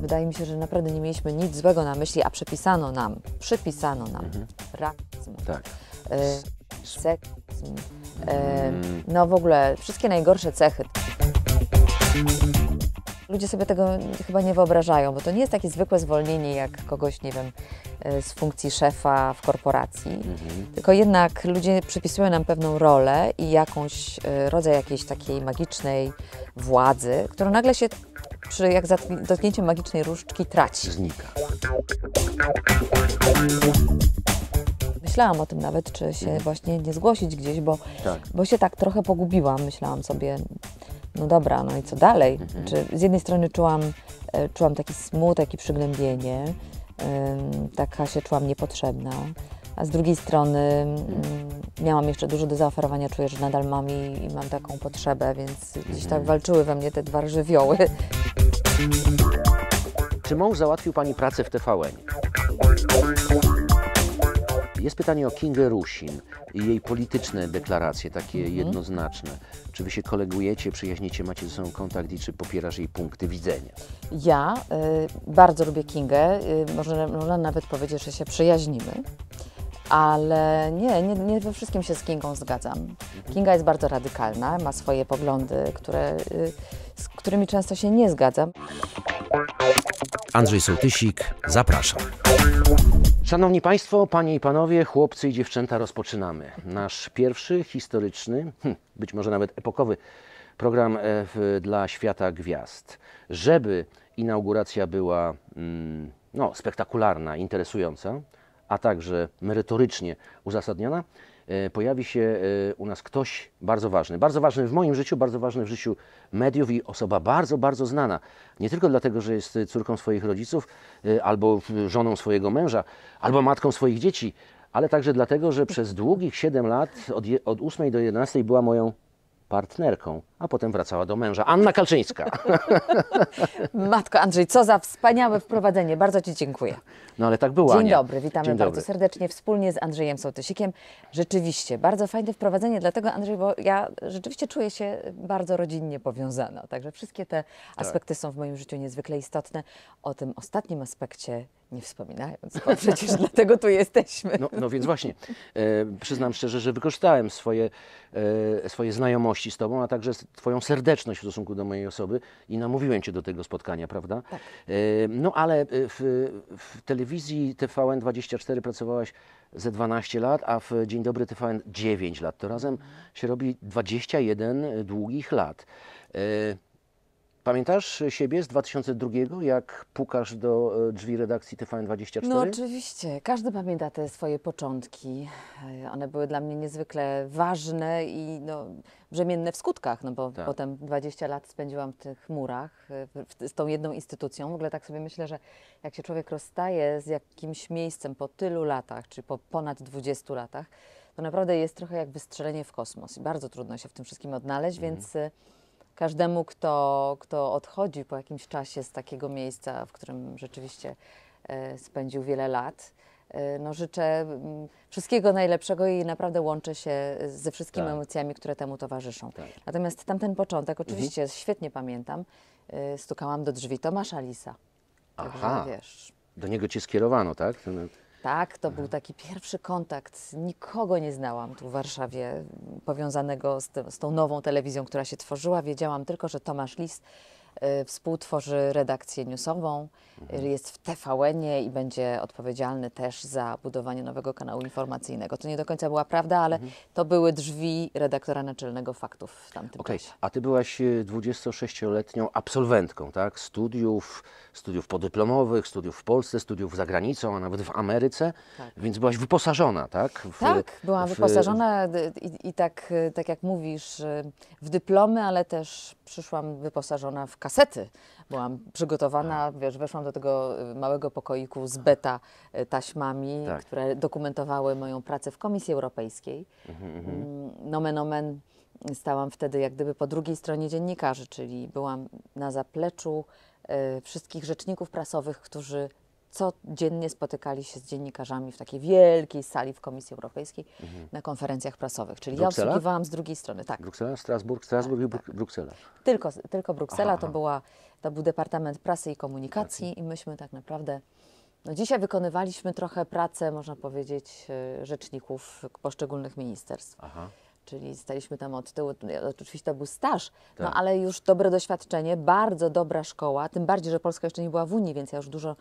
Wydaje mi się, że naprawdę nie mieliśmy nic złego na myśli, a przepisano nam, przypisano nam mhm. rasizm, tak. E, seksizm, e, no w ogóle wszystkie najgorsze cechy. Ludzie sobie tego chyba nie wyobrażają, bo to nie jest takie zwykłe zwolnienie jak kogoś, nie wiem, e, z funkcji szefa w korporacji, mhm. tylko jednak ludzie przypisują nam pewną rolę i jakąś e, rodzaj jakiejś takiej magicznej władzy, która nagle się przy jak za dotknięciem magicznej różdżki traci. Znika. Myślałam o tym nawet, czy się mhm. właśnie nie zgłosić gdzieś, bo, tak. bo się tak trochę pogubiłam. Myślałam sobie, no dobra, no i co dalej? Mhm. Czy z jednej strony czułam, e, czułam taki smutek i przygnębienie, taka się czułam niepotrzebna, a z drugiej strony miałam jeszcze dużo do zaoferowania, czuję, że nadal mam i, i mam taką potrzebę, więc gdzieś tak mhm. walczyły we mnie te dwa żywioły. Czy mąż załatwił Pani pracę w TVN? Jest pytanie o Kingę Rusin i jej polityczne deklaracje, takie mhm. jednoznaczne. Czy wy się kolegujecie, przyjaźnicie, macie ze sobą kontakt i czy popierasz jej punkty widzenia? Ja y, bardzo lubię Kingę, y, można, można nawet powiedzieć, że się przyjaźnimy ale nie, nie, nie, we wszystkim się z Kingą zgadzam. Mhm. Kinga jest bardzo radykalna, ma swoje poglądy, które, y, z którymi często się nie zgadzam. Andrzej Sołtysik, zapraszam. Szanowni Państwo, Panie i Panowie, chłopcy i dziewczęta, rozpoczynamy nasz pierwszy historyczny, hm, być może nawet epokowy program e, w, dla świata gwiazd. Żeby inauguracja była mm, no, spektakularna, interesująca, a także merytorycznie uzasadniona, E, pojawi się e, u nas ktoś bardzo ważny. Bardzo ważny w moim życiu, bardzo ważny w życiu mediów i osoba bardzo, bardzo znana. Nie tylko dlatego, że jest córką swoich rodziców, e, albo żoną swojego męża, albo matką swoich dzieci, ale także dlatego, że przez długich 7 lat, od, je, od 8 do 11 była moją partnerką, a potem wracała do męża. Anna Kalczyńska. Matko Andrzej, co za wspaniałe wprowadzenie. Bardzo Ci dziękuję. No ale tak było. Dzień Ania. dobry, witamy Dzień bardzo dobry. serdecznie wspólnie z Andrzejem Sołtysikiem. Rzeczywiście, bardzo fajne wprowadzenie, dlatego Andrzej, bo ja rzeczywiście czuję się bardzo rodzinnie powiązana. Także wszystkie te tak. aspekty są w moim życiu niezwykle istotne. O tym ostatnim aspekcie nie wspominając, bo przecież dlatego tu jesteśmy. No, no więc właśnie, e, przyznam szczerze, że wykorzystałem swoje, e, swoje znajomości z Tobą, a także Twoją serdeczność w stosunku do mojej osoby i namówiłem Cię do tego spotkania, prawda? Tak. E, no ale e, w, w tele telewizji TVN24 pracowałaś ze 12 lat, a w Dzień Dobry TVN 9 lat. To razem się robi 21 długich lat. E, Pamiętasz siebie z 2002, jak pukasz do e, drzwi redakcji TVN24? No oczywiście, każdy pamięta te swoje początki. E, one były dla mnie niezwykle ważne i no, brzemienne w skutkach, no bo tak. potem 20 lat spędziłam w tych murach, e, z tą jedną instytucją. W ogóle tak sobie myślę, że jak się człowiek rozstaje z jakimś miejscem po tylu latach, czy po ponad 20 latach, to naprawdę jest trochę jak wystrzelenie w kosmos i bardzo trudno się w tym wszystkim odnaleźć, mhm. więc każdemu, kto, kto odchodzi po jakimś czasie z takiego miejsca, w którym rzeczywiście e, spędził wiele lat. E, no, życzę mm, wszystkiego najlepszego i naprawdę łączę się ze wszystkimi tak. emocjami, które temu towarzyszą. Tak. Natomiast tamten początek oczywiście mhm. świetnie pamiętam. E, stukałam do drzwi Tomasza Lisa. Aha. wiesz. Do niego cię skierowano, tak? Ten... Tak, to był mhm. taki pierwszy kontakt. Nikogo nie znałam tu w Warszawie mm, powiązanego z, z tą nową telewizją, która się tworzyła. Wiedziałam tylko, że Tomasz Lis E, współtworzy redakcję newsową, mhm. jest w tvn i będzie odpowiedzialny też za budowanie nowego kanału informacyjnego. To nie do końca była prawda, ale mhm. to były drzwi redaktora naczelnego faktów w tamtym okay. czasie. A ty byłaś 26-letnią e, absolwentką tak? studiów, studiów podyplomowych, studiów w Polsce, studiów za granicą, a nawet w Ameryce, tak. więc byłaś wyposażona, tak? W, tak, byłam w... wyposażona i, i tak, e, tak jak mówisz, w dyplomy, ale też przyszłam wyposażona w kasety. Byłam przygotowana, wiesz, weszłam do tego y, małego pokoiku z beta y, taśmami, tak. które dokumentowały moją pracę w Komisji Europejskiej. Mhm, mm, mhm, nomen omen stałam wtedy jak gdyby po drugiej stronie dziennikarzy, czyli byłam na zapleczu y, wszystkich rzeczników prasowych, którzy codziennie spotykali się z dziennikarzami w takiej wielkiej sali w Komisji Europejskiej mhm. na konferencjach prasowych. Czyli Bruksela? ja obsługiwałam z drugiej strony. Tak. Bruksela, Strasburg, Strasburg tak, i tak. Bruk tak. Bruksela. Tylko, tylko Bruksela aha, to, Była, to był Departament Prasy i Komunikacji tak. i myśmy tak naprawdę no dzisiaj wykonywaliśmy trochę pracę, można powiedzieć, e, rzeczników poszczególnych ministerstw. Aha czyli staliśmy tam od tyłu. Oczywiście to był staż, no, tak. no ale już dobre doświadczenie, bardzo dobra szkoła, tym bardziej, że Polska jeszcze nie była w Unii, więc ja już dużo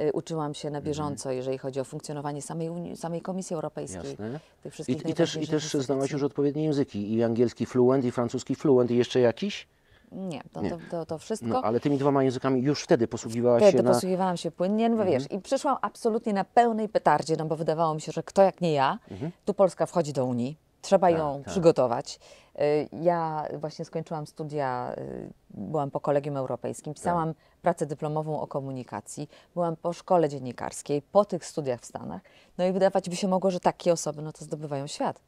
y, uczyłam się na mhm. bieżąco, jeżeli chodzi o funkcjonowanie samej, Unii, samej Komisji Europejskiej. Jasne. Tych wszystkich I, i też, I też znałaś już odpowiednie języki, i angielski fluent, i francuski fluent, i jeszcze jakiś? Nie, to, nie. To, to, to, wszystko. No, ale tymi dwoma językami już wtedy posługiwałaś wtedy Nie, na... posługiwałam się płynnie, no bo mhm. wiesz, i przyszłam absolutnie na pełnej petardzie, no bo wydawało mi się, że kto jak nie ja, mhm. tu Polska wchodzi do Unii, Trzeba tak, ją tak. przygotować. Y, ja właśnie skończyłam studia, y, byłam po Kolegium Europejskim, tak. pisałam tak. pracę dyplomową o komunikacji, byłam po szkole dziennikarskiej, po tych studiach w Stanach. No i wydawać by się mogło, że takie osoby no to zdobywają świat.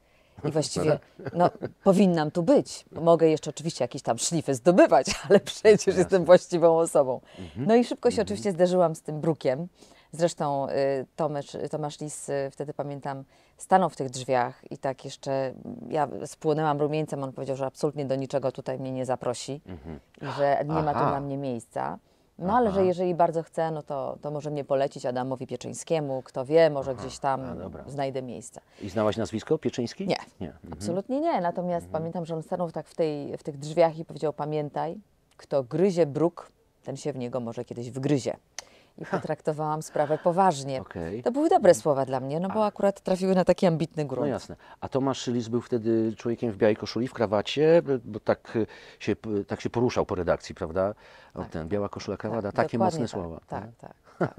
I właściwie tak. no, powinnam tu być. Mogę jeszcze oczywiście jakieś tam szlify zdobywać, ale przecież Jasne. jestem właściwą osobą. Mhm. No i szybko się mhm. oczywiście zderzyłam z tym brukiem Zresztą y, Tomasz, Tomasz Lis, y, wtedy pamiętam, stanął w tych drzwiach i tak jeszcze, mm, ja spłonęłam rumieńcem, on powiedział, że absolutnie do niczego tutaj mnie nie zaprosi, mhm. że nie ma tu dla mnie miejsca. No ale Aha. że jeżeli bardzo chcę, no to, to może mnie polecić Adamowi Pieczyńskiemu, kto wie, może Aha. gdzieś tam A, znajdę miejsce. I znałaś nazwisko Pieczyński? Nie, nie. Mhm. absolutnie nie. Natomiast mhm. pamiętam, że on stanął tak w, tej, w tych drzwiach i powiedział, pamiętaj, kto gryzie bruk, ten się w niego może kiedyś wgryzie i potraktowałam sprawę poważnie. Okay. To były dobre słowa dla mnie, no bo A. akurat trafiły na taki ambitny grunt. No jasne. A Tomasz Szylis był wtedy człowiekiem w białej koszuli, w krawacie, bo tak się, tak się poruszał po redakcji, prawda? O, tak. Ten, biała koszula, krawata, tak, takie mocne tak, słowa. tak. tak. tak. Tak.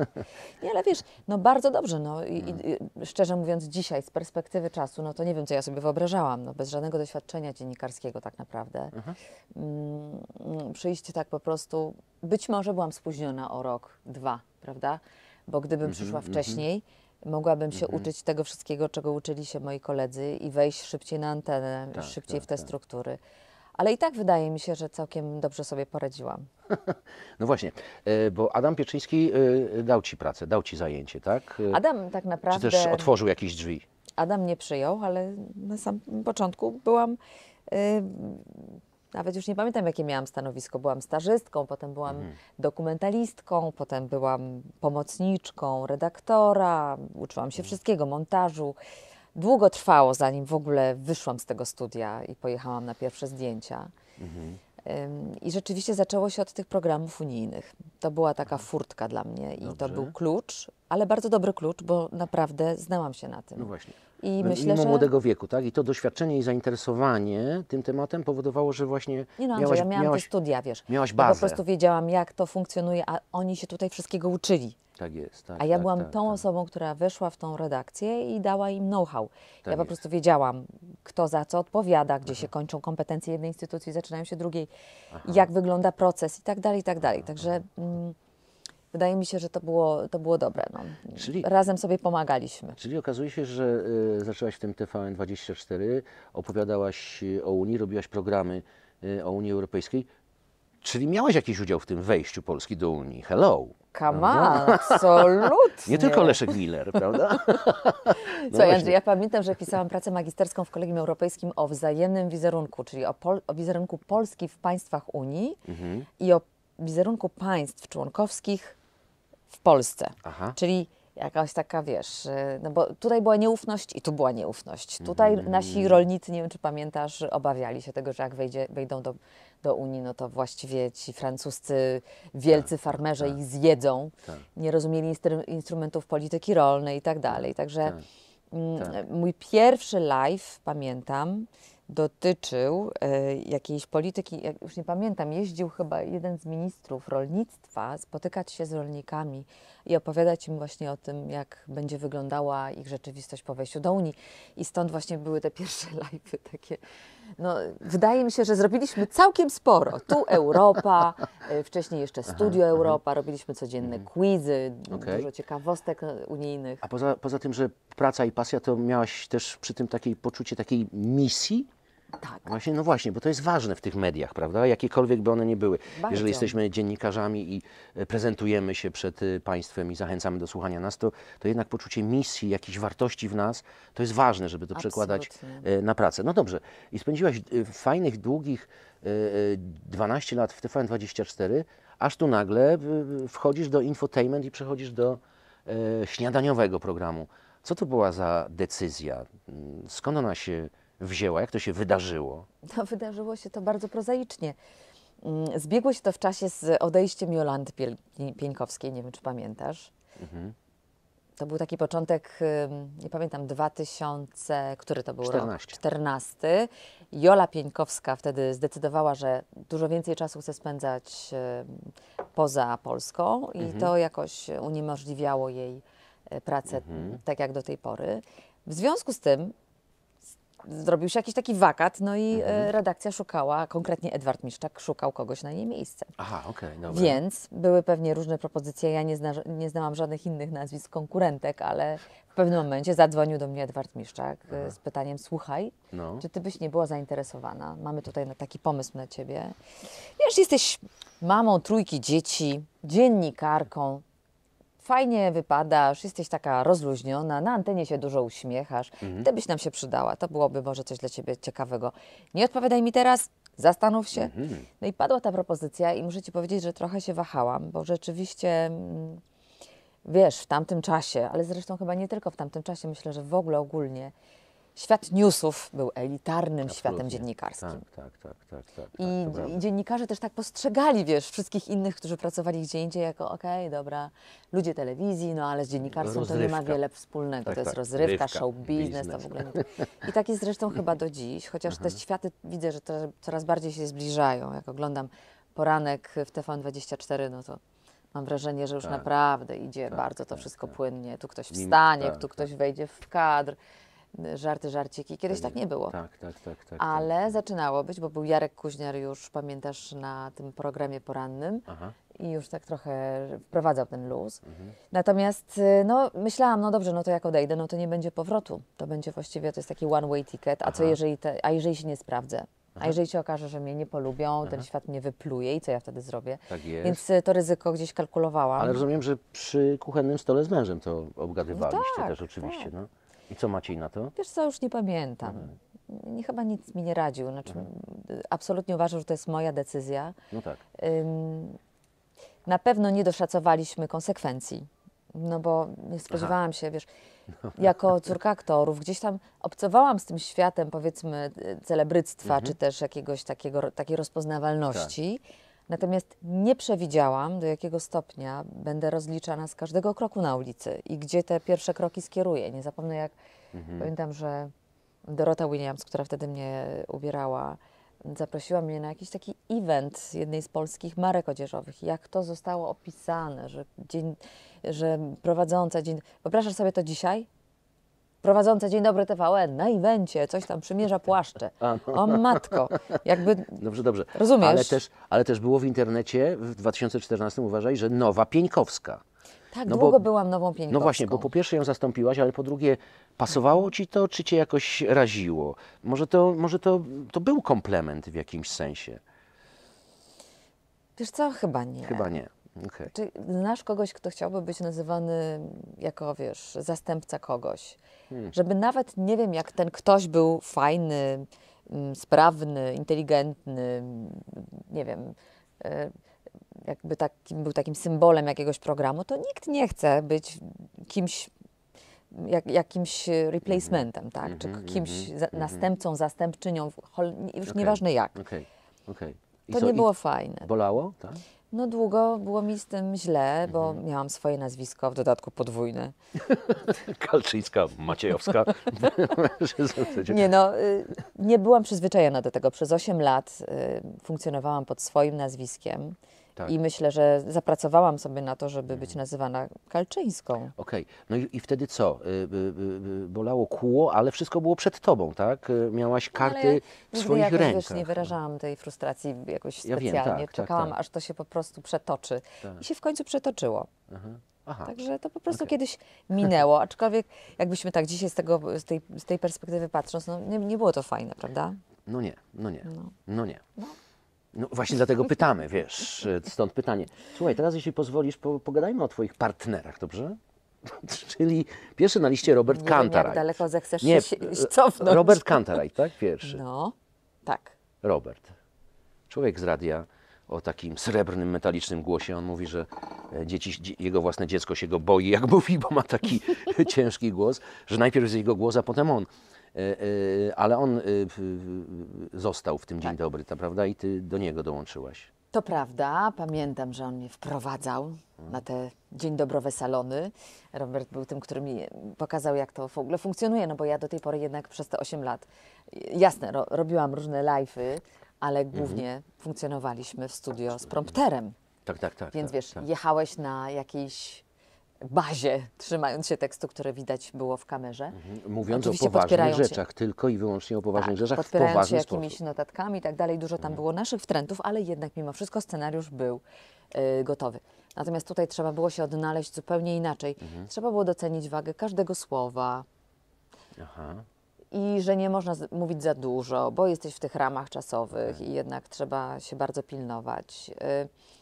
Nie, ale wiesz, no bardzo dobrze, no i, mm. i, szczerze mówiąc dzisiaj z perspektywy czasu, no to nie wiem, co ja sobie wyobrażałam, no bez żadnego doświadczenia dziennikarskiego tak naprawdę. Mhm. Mm, przyjście tak po prostu, być może byłam spóźniona o rok, dwa, prawda? Bo gdybym mhm, przyszła mhm. wcześniej, mogłabym się mhm. uczyć tego wszystkiego, czego uczyli się moi koledzy i wejść szybciej na antenę, tak, szybciej tak, w te tak. struktury ale i tak wydaje mi się, że całkiem dobrze sobie poradziłam. No właśnie, e, bo Adam Pieczyński e, dał Ci pracę, dał Ci zajęcie, tak? E, Adam tak naprawdę... Czy też otworzył jakieś drzwi? Adam nie przyjął, ale na samym początku byłam... Nawet już nie pamiętam, jakie miałam stanowisko. Byłam stażystką, potem byłam mhm. dokumentalistką, potem byłam pomocniczką redaktora, uczyłam się mhm. wszystkiego, montażu długo trwało, zanim w ogóle wyszłam z tego studia i pojechałam na pierwsze zdjęcia. Mhm. I rzeczywiście zaczęło się od tych programów unijnych. To była taka mhm. furtka dla mnie i Dobrze. to był klucz, ale bardzo dobry klucz, bo naprawdę znałam się na tym. No właśnie. I no, Mimo że... młodego wieku, tak? I to doświadczenie i zainteresowanie tym tematem powodowało, że właśnie Nie no, miałaś, ja miałam miałaś, te studia, wiesz. Miałaś bazę. Ja po prostu wiedziałam, jak to funkcjonuje, a oni się tutaj wszystkiego uczyli. Tak jest. Tak, A ja tak, byłam tak, tą tak. osobą, która weszła w tą redakcję i dała im know-how. ja tak po prostu wiedziałam, kto za co odpowiada, gdzie Aha. się kończą kompetencje jednej instytucji, zaczynają się drugiej, Aha. jak wygląda proces i tak dalej, i tak dalej. Także mm, wydaje mi się, że to było, to było dobre. No. Czyli, Razem sobie pomagaliśmy. Czyli okazuje się, że y, zaczęłaś w tym TVN24, opowiadałaś y, o Unii, robiłaś programy y, o Unii Europejskiej. Czyli miałaś jakiś udział w tym wejściu Polski do Unii. Hello! Kama, no. absolutnie. Nie tylko Leszek Miller, prawda? No Co, Andrzej, ja pamiętam, że pisałam pracę magisterską w Kolegium Europejskim o wzajemnym wizerunku, czyli o, pol o wizerunku Polski w państwach Unii mhm. i o wizerunku państw członkowskich w Polsce. Aha. Czyli jakaś taka, wiesz, y, no bo tutaj była nieufność i tu była nieufność. Tutaj mhm. nasi rolnicy, nie wiem czy pamiętasz, obawiali się tego, że jak wejdzie, wejdą do, do Unii, no to właściwie ci francuscy wielcy tak, farmerzy tak, ich tak. zjedzą. Tak. Nie rozumieli instru instrumentów polityki rolnej i tak, tak dalej. Także tak, mm, mój pierwszy live, pamiętam, dotyczył e, jakiejś polityki, już nie pamiętam, jeździł chyba jeden z ministrów rolnictwa spotykać się z rolnikami i opowiadać im właśnie o tym, jak będzie wyglądała ich rzeczywistość po wejściu do Unii. I stąd właśnie były te pierwsze live'y takie. No, wydaje mi się, że zrobiliśmy całkiem sporo. Tu Europa, e, wcześniej jeszcze Studio aha, Europa, aha. robiliśmy codzienne mhm. quizy, okay. dużo ciekawostek unijnych. A poza, poza tym, że praca i pasja, to miałaś też przy tym takie poczucie takiej misji? Tak. No właśnie, no właśnie, bo to jest ważne w tych mediach, prawda? Jakiekolwiek by one nie były. Bardzo. Jeżeli jesteśmy dziennikarzami i e, prezentujemy się przed e, państwem i zachęcamy do słuchania nas, to, to jednak poczucie misji, jakiejś wartości w nas, to jest ważne, żeby to Absolutnie. przekładać na pracę. No dobrze, i spędziłaś e, fajnych, długich 12 lat w TVN24, aż tu nagle wchodzisz do infotainment i przechodzisz do śniadaniowego programu. Co to była za decyzja? Skąd ona się wzięła? Jak to się wydarzyło? No, wydarzyło się to bardzo prozaicznie. Mm, zbiegło się to w czasie z odejściem Jolanty Pieńkowskiej, nie wiem czy pamiętasz. Mhm. To był taki początek, nie pamiętam, 2000, który to był 14. rok? 14. Jola Pieńkowska wtedy zdecydowała, że dużo więcej czasu chce spędzać poza Polską i mhm. to jakoś uniemożliwiało jej e, pracę mhm. tak jak do tej pory. W związku z tym zrobił się jakiś taki wakat, no i e, mhm. redakcja szukała, konkretnie Edward Miszczak szukał kogoś na jej miejsce. Aha, okej, okay, dobra. Więc były pewnie różne propozycje, ja nie, zna, nie znałam żadnych innych nazwisk konkurentek, ale w pewnym momencie zadzwonił do mnie Edward Miszczak e, z pytaniem, słuchaj, no. czy ty byś nie była zainteresowana? Mamy tutaj taki pomysł na ciebie. Wiesz, jesteś mamą trójki dzieci, dziennikarką, fajnie wypadasz, jesteś taka rozluźniona, na antenie się dużo uśmiechasz, mhm. ty byś nam się przydała, to byłoby może coś dla ciebie ciekawego. Nie odpowiadaj mi teraz, zastanów się. Mhm. No i padła ta propozycja i muszę ci powiedzieć, że trochę się wahałam, bo rzeczywiście mm, wiesz, w tamtym czasie, ale zresztą chyba nie tylko w tamtym czasie, myślę, że w ogóle ogólnie świat newsów był elitarnym Absolutnie. światem tak, dziennikarskim. Tak, tak, tak. tak, tak I, tak, dziennikarze też tak postrzegali, wiesz, wszystkich innych, którzy pracowali gdzie indziej, jako okej, okay, dobra, ludzie telewizji, no ale z dziennikarstwem rozrywka. to nie ma wiele wspólnego. Tak, to jest tak, rozrywka, show biznes, to w ogóle nie. I tak jest zresztą chyba do dziś, chociaż te mhm. światy widzę, że coraz bardziej się zbliżają. Jak oglądam poranek w TVN24, no to Mam wrażenie, że już tak, naprawdę idzie tak, bardzo to tak, wszystko tak. płynnie. Tu ktoś wstanie, tu ktoś wejdzie w kadr, żarty, żarciki. Kiedyś tak nie było. Tak, tak, tak. tak Ale tak. zaczynało być, bo był Jarek Kuźniar już, pamiętasz, na tym programie porannym. Aha. I już tak trochę wprowadzał ten luz. Mhm. Natomiast y, no, myślałam, no dobrze, no to jak odejdę, no to nie będzie powrotu. To będzie właściwie, to jest taki one-way ticket. A Aha. co jeżeli, te, a jeżeli się nie sprawdzę? A jeżeli się okaże, że mnie nie polubią, Aha. ten świat mnie wypluje i co ja wtedy zrobię? Tak jest. Więc y, to ryzyko gdzieś kalkulowałam. Ale rozumiem, że przy kuchennym stole z mężem to obgadywaliście no tak, też oczywiście. Tak. No. I co Maciej na to? Wiesz co, już nie pamiętam. Mhm. Chyba nic mi nie radził. Znaczy, mhm. Absolutnie uważam, że to jest moja decyzja. No tak. Ym, na pewno nie doszacowaliśmy konsekwencji. No bo nie spodziewałam Aha. się, wiesz, no. jako córka aktorów, gdzieś tam obcowałam z tym światem, powiedzmy, celebryctwa, mhm. czy też jakiegoś takiego, takiej rozpoznawalności. Tak Natomiast nie przewidziałam, do jakiego stopnia będę rozliczana z każdego kroku na ulicy i gdzie te pierwsze kroki skieruję. Nie zapomnę, jak mhm. pamiętam, że Dorota Williams, która wtedy mnie ubierała, zaprosiła mnie na jakiś taki event jednej z polskich marek odzieżowych. Jak to zostało opisane, że, dzień, że prowadząca dzień. Wyobrażasz sobie to dzisiaj? prowadzące Dzień Dobry TVN na evencie, coś tam przymierza płaszcze. O matko, jakby... Dobrze, dobrze. Rozumiesz? Ale też, ale też było w internecie w 2014, uważaj, że Nowa Pieńkowska. Tak, no długo bo, byłam nową Pieńkowską. No właśnie, bo po pierwsze ją zastąpiłaś, ale po drugie, pasowało ci to, czy cię jakoś raziło? Może to, może to, to był komplement w jakimś sensie? Wiesz co, chyba nie. Chyba nie. Okay. Czy znasz kogoś, kto chciałby być nazywany jako, wiesz, zastępca kogoś? Hmm. Żeby nawet, nie wiem, jak ten ktoś był fajny, mm, sprawny, inteligentny, mm, nie wiem, e, jakby takim, był takim symbolem jakiegoś programu, to nikt nie chce być kimś, jak, jakimś replacementem, mhm. tak? Mm -hmm, Czy mhm, kimś mm -hmm, za, mm -hmm. następcą, zastępczynią, już okay. nieważne jak. Okay. Okay. to nie było fajne. Bolało? Tak? No długo było mi z tym źle, bo mhm. miałam swoje nazwisko, w dodatku podwójne. Kalczyńska, Maciejowska. nie no, y, nie byłam przyzwyczajona do tego. Przez 8 lat y, funkcjonowałam pod swoim nazwiskiem. Tak. I myślę, że zapracowałam sobie na to, żeby być mhm. nazywana Kalczyńską. Okej, no i, i wtedy co? Y, y, y, y bolało kło, ale wszystko było przed tobą, tak? Y, miałaś no, karty ale w swoich jakoś, rękach. wiesz, nie wyrażałam tej frustracji jakoś Ja wiem, specjalnie. Tak, tak, Czekałam, tak. aż to się po prostu przetoczy. Tak. I się w końcu przetoczyło. Aha. Mhm. Aha. Także to po prostu kiedyś minęło. Aczkolwiek jakbyśmy tak dzisiaj z, tego, z, tej, z tej perspektywy patrząc, no nie, nie było to fajne, prawda? No nie, no nie, No. no nie. No. No właśnie dlatego pytamy, wiesz, stąd pytanie. Słuchaj, teraz jeśli pozwolisz, po, pogadajmy o Twoich partnerach, dobrze? Czyli pierwszy na liście Robert Kantaraj. daleko zechcesz nie, się e, cofnąć. Robert Kantaraj, tak? Pierwszy. No, tak. Robert. Człowiek z radia o takim srebrnym, metalicznym głosie. On mówi, że e, dzieci, jego własne dziecko się go boi, jak mówi, bo ma taki ciężki głos, że najpierw jest jego głos, a potem on. E, e, ale on e, został w tym Dzień tak. Dobry, ta prawda? I ty do niego dołączyłaś. To prawda, pamiętam, że on mnie wprowadzał mhm. na te dzień dobrowe salony. Robert był tym, który mi pokazał, jak to w ogóle funkcjonuje, no bo ja do tej pory jednak przez te 8 lat, jasne, ro robiłam różne live'y, ale mhm. głównie funkcjonowaliśmy w studio z prompterem. Tak, tak, tak. Więc tak, wiesz, tak. jechałeś na jakiejś bazie, trzymając się tekstu, które widać było w kamerze. Mhm. Mówiąc Oczywiście o poważnych rzeczach, się, tylko i wyłącznie o poważnych tak, rzeczach, podpierając w się jakimiś sposób. notatkami i tak dalej. Dużo tam mhm. było naszych wtrętów, ale jednak mimo wszystko scenariusz był y, gotowy. Natomiast tutaj trzeba było się odnaleźć zupełnie inaczej. Mhm. Trzeba było docenić wagę każdego słowa. Aha. I że nie można z, mówić za dużo, bo jesteś w tych ramach czasowych tak. i jednak trzeba się bardzo pilnować. Y,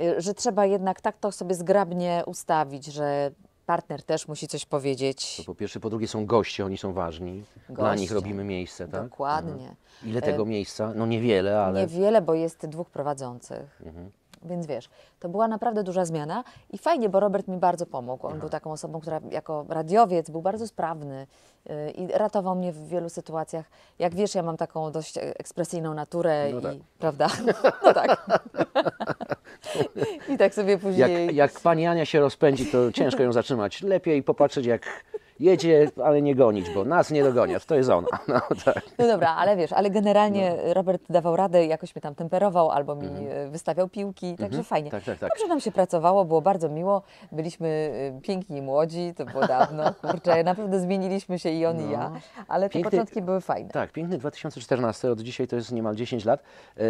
Y, że trzeba jednak tak to sobie zgrabnie ustawić, że partner też musi coś powiedzieć. To po pierwsze, po drugie są goście, oni są ważni. Goście. Dla nich robimy miejsce, tak? Dokładnie. Mhm. Ile e, tego miejsca? No niewiele, ale... Niewiele, bo jest dwóch prowadzących. Mhm więc wiesz, to była naprawdę duża zmiana i fajnie, bo Robert mi bardzo pomógł. On Aha. był mhm. taką osobą, która jako radiowiec był bardzo sprawny y, i ratował mnie w wielu sytuacjach. Jak wiesz, ja mam taką dość ekspresyjną naturę no i tak. prawda? No tak. I tak sobie później. Jak, jak pani Ania się rozpędzi, to ciężko ją zatrzymać. Lepiej popatrzeć, jak jedzie, ale nie gonić, bo nas nie dogoniasz, to jest ona. No, tak. no dobra, ale wiesz, ale generalnie no. Robert dawał radę, jakoś mnie tam temperował albo mi mhm. e, wystawiał piłki, także mhm. fajnie. Tak, tak, tak. Dobrze nam się pracowało, było bardzo miło, byliśmy e, piękni młodzi, to było dawno, kurczę, naprawdę zmieniliśmy się i on no. i ja, no. ale te piękny, początki były fajne. Tak, piękny 2014, od dzisiaj to jest niemal 10 lat. Yy,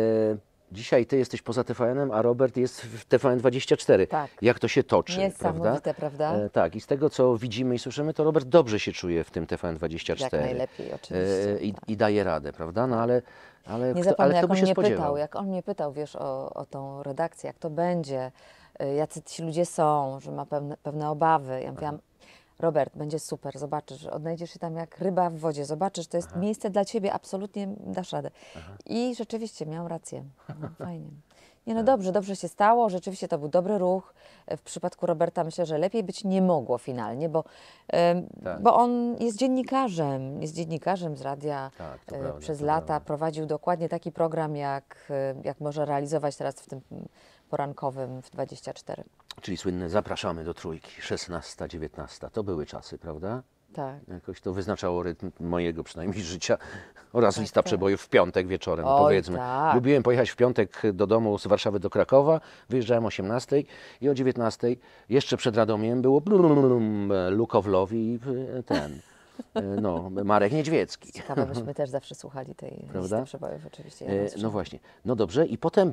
Dzisiaj ty jesteś poza TVN-em, a Robert jest w TVN24. Tak. Jak to się toczy, Niesamowite, prawda? prawda? E, tak, i z tego co widzimy i słyszymy, to Robert dobrze się czuje w tym TVN24. Jak najlepiej, e, oczywiście. E, i, tak. i, daje radę, prawda? No ale, ale, Nie kto, ale kto by się spodziewał? Pytał, jak on mnie pytał, wiesz, o, o tą redakcję, jak to będzie, e, jacy ci ludzie są, że ma pewne, pewne obawy. Ja mówiłam, Aha. Robert, będzie super, zobaczysz, odnajdziesz się tam jak ryba w wodzie, zobaczysz, to jest Aha. miejsce dla ciebie, absolutnie dasz radę. Aha. I rzeczywiście miał rację. No, fajnie. Nie no tak. dobrze, dobrze się stało, rzeczywiście to był dobry ruch. W przypadku Roberta myślę, że lepiej być nie mogło finalnie, bo, tak. bo on jest dziennikarzem, jest dziennikarzem z radia tak, e, prawda, przez lata, prawda. prowadził dokładnie taki program, jak, e, jak może realizować teraz w tym porankowym w 24 czyli słynne zapraszamy do trójki, 16, 19. To były czasy, prawda? Tak. Jakoś to wyznaczało rytm mojego przynajmniej życia oraz tak, lista tak. przebojów w piątek wieczorem, Oj, powiedzmy. Tak. Lubiłem pojechać w piątek do domu z Warszawy do Krakowa, wyjeżdżałem o 18 i o 19 jeszcze przed Radomiem było Lukowlowi i e, ten. E, no, Marek Niedźwiecki. Ciekawe, myśmy też zawsze słuchali tej Prawda? listy przebojów oczywiście. E, no właśnie. No dobrze i potem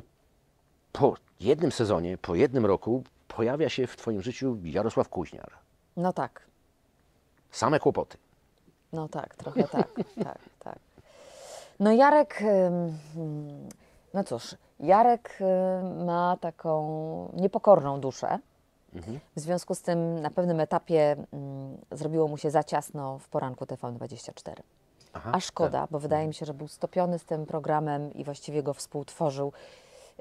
po jednym sezonie, po jednym roku pojawia się w Twoim życiu Jarosław Kuźniar. No tak. Same kłopoty. No tak, trochę tak, tak, tak. No Jarek, hmm, no cóż, Jarek ma taką niepokorną duszę. Mhm. W związku z tym na pewnym etapie mm, zrobiło mu się za ciasno w poranku TVN24. A szkoda, tak. bo wydaje mhm. mi się, że był stopiony z tym programem i właściwie go współtworzył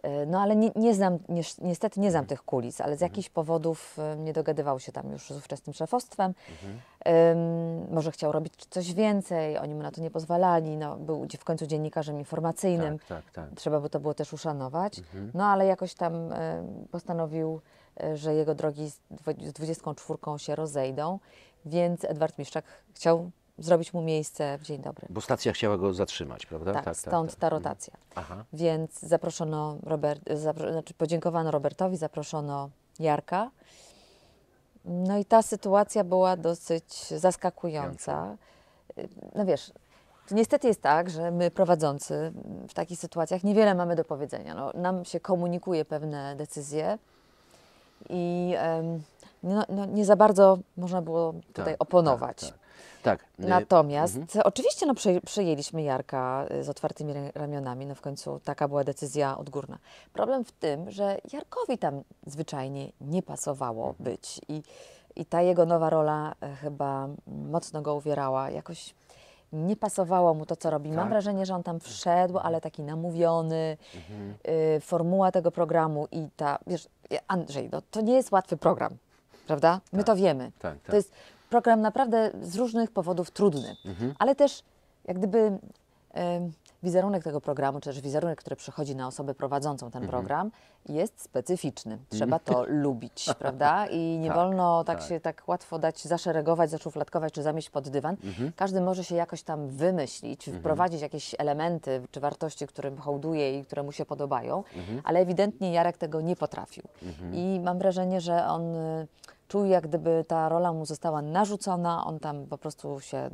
E, no ale nie, nie znam, niestety nie znam tych kulis, ale z mhm. jakichś powodów e, nie dogadywał się tam już z ówczesnym szefostwem. Mhm. Um, może chciał robić coś więcej, oni mu na to nie pozwalali. No, był w końcu dziennikarzem informacyjnym, tak, tak, tak. trzeba by to było też uszanować. Mhm. No ale jakoś tam um, postanowił, że jego drogi z 24 się rozejdą, więc Edward Miszczak chciał zrobić mu miejsce w dzień dobry. Bo stacja chciała go zatrzymać, prawda? Tak, tak, tak stąd tak, tak. ta mhm. rotacja. Aha. Więc zaproszono Robert, zapro, znaczy podziękowano Robertowi, zaproszono Jarka. No i ta sytuacja była dosyć zaskakująca. No wiesz, niestety jest tak, że my prowadzący w takich sytuacjach niewiele mamy do powiedzenia. No, nam się komunikuje pewne decyzje i no, no, nie za bardzo można było tutaj tak, tak, oponować. Tak, tak. Tak. Y, Natomiast mhm. oczywiście no, przyjęliśmy Jarka y, z otwartymi ramionami, no w końcu taka była decyzja odgórna. Problem w tym, że Jarkowi tam zwyczajnie nie pasowało mhm. być i, i ta jego nowa rola e, chyba mocno go uwierała, jakoś nie pasowało mu to, co robi. Tak. Mam wrażenie, że on tam wszedł, ale taki namówiony, mhm. y, formuła tego programu i ta, wiesz, Andrzej, no, to nie jest łatwy program, prawda? My tak. to wiemy. Tak, to tak. jest program naprawdę z różnych powodów trudny, mhm. ale też jak gdyby wizerunek tego programu, czy też wizerunek, który przychodzi na osobę prowadzącą ten mhm. program, jest specyficzny. Mhm. Trzeba to lubić, prawda? I nie tak, wolno tak, tak, się tak łatwo dać zaszeregować, zaszufladkować czy zamieść pod dywan. Mhm. Każdy może się jakoś tam wymyślić, wprowadzić jakieś elementy czy wartości, którym hołduje i które mu się podobają, ale ewidentnie Jarek tego nie potrafił. I mam wrażenie, że on y, czuł, jak gdyby ta rola mu została narzucona, on tam po prostu się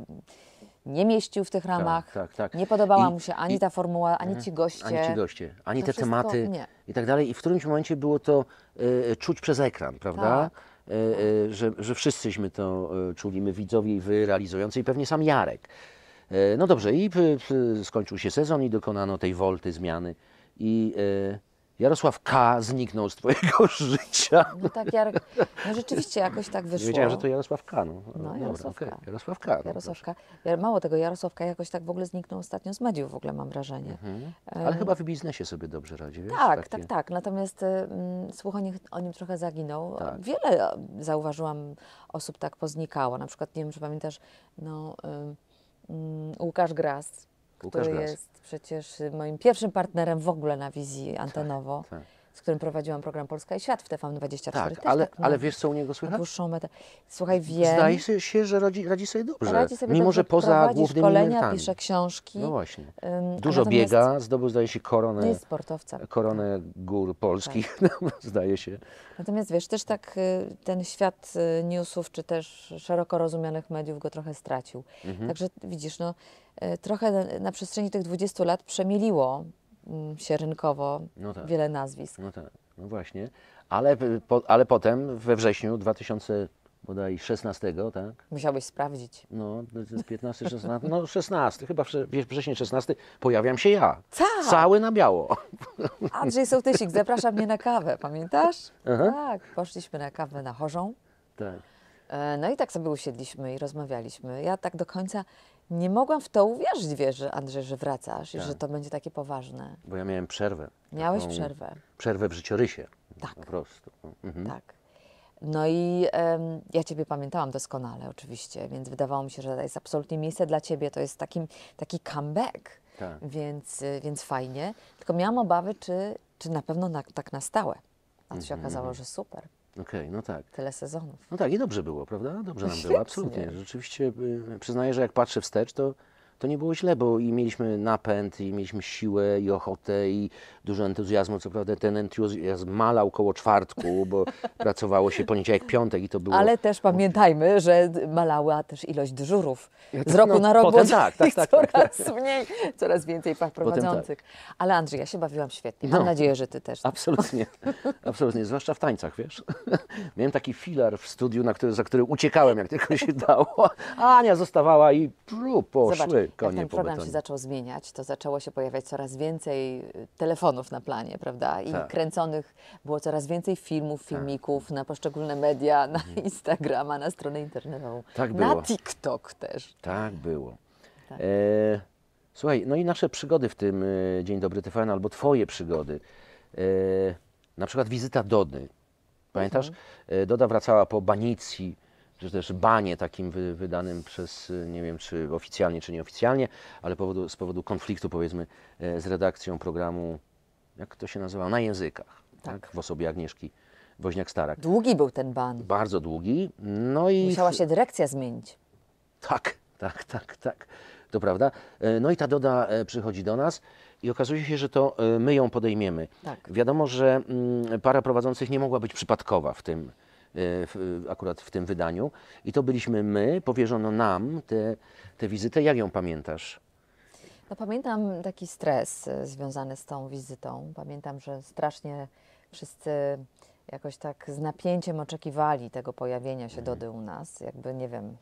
nie mieścił w tych ramach. Tak, tak, tak. Nie podobała I, mu się ani i, ta formuła, ani mhm. ci goście. Ani ci goście, ani te wszystko, tematy nie. i tak dalej. I w którymś momencie było to e, czuć przez ekran, prawda? Tak. E, e, że, że wszyscyśmy to czuli, my widzowie i wy realizujący i pewnie sam Jarek. No dobrze, i skończył się sezon i dokonano tej wolty zmiany. I Jarosław K. zniknął z Twojego życia. No tak, Jarek, no rzeczywiście jakoś tak wyszło. Nie wiedziałem, że to Jarosław K. No, no, no Jarosław, K. Okay. Jarosław K. No Mało tego, Jarosław K. jakoś tak w ogóle zniknął ostatnio z mediów, w ogóle mam wrażenie. Mhm. E, Ale um, chyba w biznesie sobie dobrze radzi, wiesz? Tak, Takie... tak, tak. Natomiast um, słuch o, nich, o nim trochę zaginął. Tak. Wiele y, zauważyłam osób tak poznikało. Na przykład, nie wiem, czy pamiętasz, no, um, Łukasz Gras to który jest przecież y, moim pierwszym partnerem w ogóle na wizji tak, antenowo. Tak, tak. Z którym prowadziłam program Polska i Świat w TVN24. Tak, ale, tak no, ale wiesz, co u niego słychać? Dłuższą metę. Słuchaj, wiem. Zdaje się, że radzi, radzi sobie dobrze. Radzi sobie mimo, dobrze, że poza głównymi szkolenia, elementami. pisze książki. No właśnie. Dużo biega, zdobył, zdaje się, koronę. Jest sportowca. Koronę gór polskich, tak. no, zdaje się. Natomiast wiesz, też tak y, ten świat y, newsów, czy też szeroko rozumianych mediów go trochę stracił. Mhm. Także widzisz, no E, trochę na przestrzeni tych 20 lat przemieliło mm, się rynkowo no tak. wiele nazwisk. No tak, no właśnie. Ale, po, ale potem we wrześniu 2016, tak? Musiałbyś sprawdzić. No, 15, 16, no 16, chyba wrześniu 16 pojawiam się ja. Tak! Cały na biało. Andrzej Sołtysik zaprasza mnie na kawę, pamiętasz? Aha. Tak, poszliśmy na kawę na Chorzą. Tak. E, no i tak sobie usiedliśmy i rozmawialiśmy. Ja tak do końca nie mogłam w to uwierzyć, wiesz, że Andrzej, że wracasz tak. i że tak. to będzie takie poważne. Bo ja miałem przerwę. Miałeś przerwę. Przerwę w życiorysie. Tak. Po prostu. Mhm. Tak. No i um, ja Ciebie pamiętałam doskonale oczywiście, więc wydawało mi się, że to jest absolutnie miejsce dla Ciebie, to jest taki comeback, tak. więc, y, więc fajnie. Tylko miałam obawy, czy, czy na pewno na, tak na stałe. A to się mhm, okazało, mhm. że super. Okej, okay, no tak. Tyle sezonów. No tak, i dobrze było, prawda? Dobrze nam było, absolutnie. Rzeczywiście y, przyznaję, że jak patrzę wstecz, to to nie było źle, bo i mieliśmy napęd, i mieliśmy siłę, i ochotę, i dużo entuzjazmu. Co prawda ten entuzjazm malał koło czwartku, bo pracowało się poniedziałek, piątek i to było... Ale też pamiętajmy, że malała też ilość dyżurów z tak, roku no, na rok. Potem, tak, tak, tak, coraz tak, tak. mniej, coraz więcej par tak. prowadzących. Tak. Ale Andrzej, ja się bawiłam świetnie. Mam no, nadzieję, że ty też. Absolutnie, absolutnie, zwłaszcza w tańcach, wiesz. Miałem taki filar w studiu, na który, za który uciekałem, jak tylko się dało. Ania zostawała i pru, poszły. Zobacz, konie Jak ten program się zaczął zmieniać, to zaczęło się pojawiać coraz więcej y, telefonów na planie, prawda? I tak. kręconych było coraz więcej filmów, tak. filmików tak. na poszczególne media, na mhm. Instagrama, na stronę internetową. Tak było. Na TikTok też. Tak było. Tak. E, słuchaj, no i nasze przygody w tym e, Dzień Dobry TVN, albo Twoje przygody. E, na przykład wizyta Dody. Pamiętasz? Mhm. E, Doda wracała po Banicji czy też banie takim wy, wydanym przez, y, nie wiem czy oficjalnie, czy nieoficjalnie, ale powodu, z powodu konfliktu powiedzmy e, z redakcją programu, jak to się nazywa, na językach, tak. tak w osobie Agnieszki Woźniak-Starak. Długi był ten ban. Bardzo długi. No i... Musiała się dyrekcja zmienić. Tak, tak, tak, tak. To prawda. E, no i ta doda e, przychodzi do nas i okazuje się, że to my ją podejmiemy. Tak. Wiadomo, że mm, para prowadzących nie mogła być przypadkowa w tym, E, akurat w tym wydaniu. I to byliśmy my, powierzono nam tę, te wizytę. Jak ją pamiętasz? No, pamiętam taki stres e, związany z tą wizytą. Pamiętam, że strasznie wszyscy jakoś tak z napięciem oczekiwali tego pojawienia się mhm. Dody u nas. Jakby, nie wiem,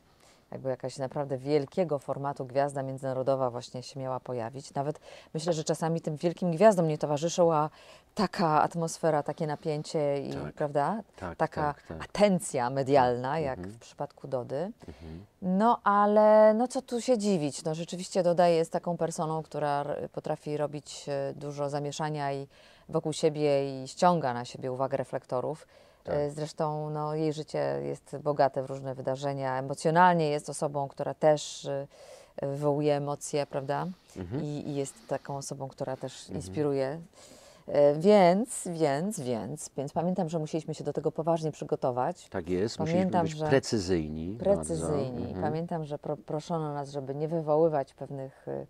jakby jakaś naprawdę wielkiego formatu gwiazda międzynarodowa właśnie się miała pojawić. Nawet myślę, że czasami tym wielkim gwiazdom nie towarzyszyła taka atmosfera, takie napięcie i tak, prawda? Tak, taka tak, tak. atencja medialna, mhm. jak mhm. w przypadku Dody. Mhm. No ale no co tu się dziwić? No rzeczywiście Doda jest taką personą, która potrafi robić e, dużo zamieszania i wokół siebie i ściąga na siebie uwagę reflektorów. Tak. E, zresztą no, jej życie jest bogate w różne wydarzenia. Emocjonalnie jest osobą, która też y, wywołuje emocje, prawda? Mhm. I, I, jest taką osobą, która też mhm. inspiruje. E, więc, więc, więc, więc pamiętam, że musieliśmy się do tego poważnie przygotować. Tak jest, pamiętam, musieliśmy być precyzyjni. Precyzyjni. Mhm. Pamiętam, że pro, proszono nas, żeby nie wywoływać pewnych y,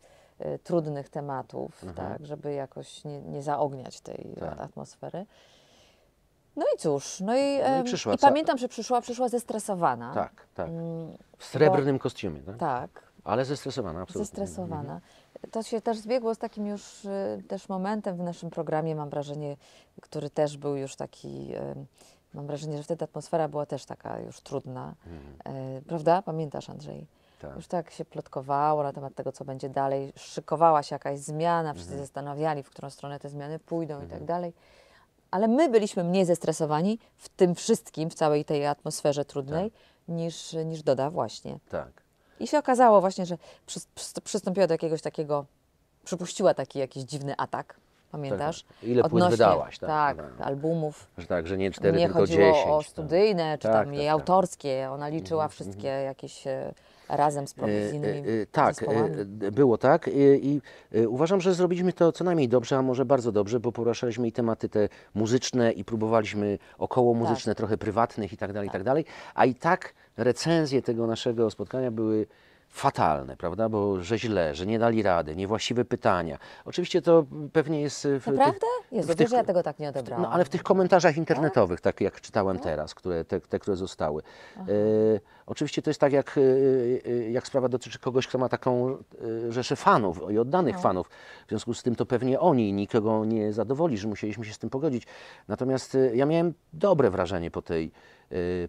y trudnych tematów, mhm. tak, żeby jakoś nie, nie zaogniać tej tak. atmosfery. No i cóż, no i, no i, przyszła, i pamiętam, że przyszła, przyszła zestresowana. Tak, tak. Mm, w srebrnym bo, kostiumie, tak? Tak. Ale zestresowana, absolutnie. Zestresowana. Mhm. To się też zbiegło z takim już y, też momentem w naszym programie, mam wrażenie, który też był już taki, mam wrażenie, że wtedy atmosfera była też taka już trudna. Mhm. E, prawda? Pamiętasz, Andrzej? Tak. Już tak się plotkowało na temat tego, co będzie dalej. Szykowała się jakaś zmiana, wszyscy mhm. zastanawiali, w którą stronę te zmiany pójdą mhm. i tak mhm. dalej ale my byliśmy mniej zestresowani w tym wszystkim, w całej tej atmosferze trudnej, tak. niż, niż Doda właśnie. Tak. I się okazało właśnie, że przy, przy, przystąpiła do jakiegoś takiego, przypuściła taki jakiś dziwny atak, pamiętasz? Tak. tak. Ile Odnośnie, wydałaś, tak? Tak, no, no. albumów. Że tak, że nie cztery, nie tylko dziesięć. Nie chodziło 10, o studyjne, tak. czy tam tak, jej tak. autorskie, ona liczyła mhm, wszystkie mhm. jakieś e, razem z e, prowizyjnymi e, e, Tak, było tak i uważam, że zrobiliśmy to co najmniej dobrze, a może bardzo dobrze, bo poruszaliśmy i tematy te muzyczne i próbowaliśmy około tak. muzyczne, tak. trochę prywatnych i tak dalej, i tak, tak dalej, a i tak recenzje tego naszego spotkania były fatalne, prawda? Bo że źle, że nie dali rady, niewłaściwe pytania. Oczywiście to pewnie jest. E, w Naprawdę? Tych, Jezu, w tych, ja tego tak nie odebrałam. No ale w tych komentarzach internetowych, tak, tak jak czytałem no. teraz, które, te, te które zostały. E, oczywiście to jest tak, jak, e, e, jak sprawa dotyczy kogoś, kto ma taką rzeszę fanów i oddanych no. fanów. W związku z tym to pewnie oni nikogo nie zadowoli, że musieliśmy się z tym pogodzić. Natomiast ja miałem dobre wrażenie po tej,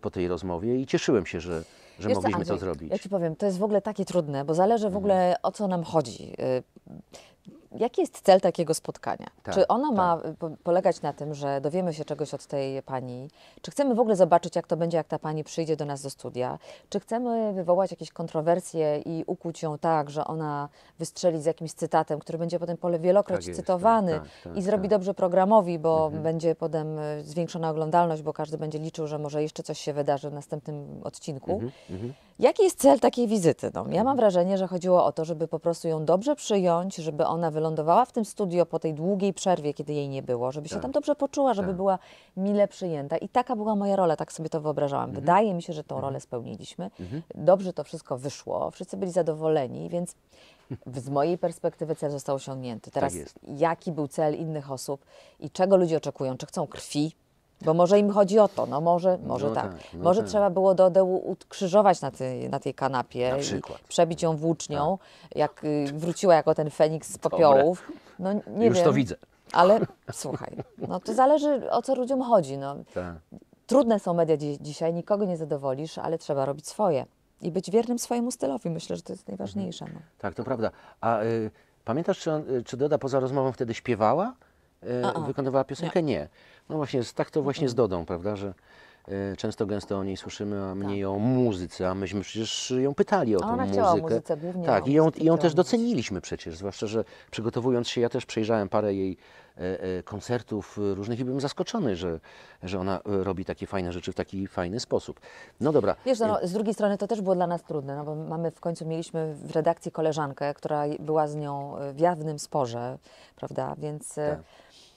po tej rozmowie i cieszyłem się, że że Wiesz mogliśmy co, Andrzej, to zrobić. Ja Ci powiem, to jest w ogóle takie trudne, bo zależy w ogóle mhm. o co nam chodzi. Y, jaki jest cel takiego spotkania? Tak, czy ono tak. ma polegać na tym, że dowiemy się czegoś od tej pani? Czy chcemy w ogóle zobaczyć, jak to będzie, jak ta pani przyjdzie do nas do studia? Czy chcemy wywołać jakieś kontrowersje i ukuć ją tak, że ona wystrzeli z jakimś cytatem, który będzie potem pole wielokrotnie tak jest, cytowany tak, tak, i tak, zrobi dobrze programowi, bo mhm. będzie potem e, zwiększona oglądalność, bo każdy będzie liczył, że może jeszcze coś się wydarzy w następnym odcinku. Mhm, mhm. Jaki jest cel takiej wizyty? No, ja mam mhm. wrażenie, że chodziło o to, żeby po prostu ją dobrze przyjąć, żeby ona wylądowała wylądowała w tym studio po tej długiej przerwie, kiedy jej nie było, żeby się tak, tam dobrze poczuła, żeby tak. była mile przyjęta. I taka była moja rola, tak sobie to wyobrażałam. Mhm. Wydaje mi się, że tą mhm. rolę spełniliśmy. Mhm. Dobrze to wszystko wyszło, wszyscy byli zadowoleni, więc z mojej perspektywy cel został osiągnięty. Tak Teraz tak jaki był cel innych osób i czego ludzie oczekują? Czy chcą krwi? Bo może im chodzi o to, no może, może no tak. tak no może tak. trzeba było dodeł ukrzyżować na, ty, na tej kanapie na przebić ją włócznią, tak. jak y, wróciła jako ten feniks z popiołów. No, nie Już wiem, to widzę. Ale słuchaj, no to zależy o co ludziom chodzi. No. Tak. Trudne są media dzi dzisiaj, nikogo nie zadowolisz, ale trzeba robić swoje i być wiernym swojemu stylowi. Myślę, że to jest najważniejsze. No. Tak, to prawda. A y, pamiętasz, czy, on, y, czy Doda poza rozmową wtedy śpiewała? E, wykonywała piosenkę? Nie. nie. No właśnie, tak to właśnie z Dodą, prawda, że e, często gęsto o niej słyszymy, a mniej tak. o muzyce, a myśmy przecież ją pytali o ona tę muzykę. Muzyce, głównie tak, i ją, i ją też doceniliśmy przecież, zwłaszcza, że przygotowując się, ja też przejrzałem parę jej E, e, koncertów różnych i byłem zaskoczony, że, że ona robi takie fajne rzeczy w taki fajny sposób. No dobra. Wiesz, no, y- z drugiej strony to też było dla nas trudne, no bo mamy w końcu mieliśmy w redakcji koleżankę, która była z nią w jawnym sporze, prawda, więc... E, tak.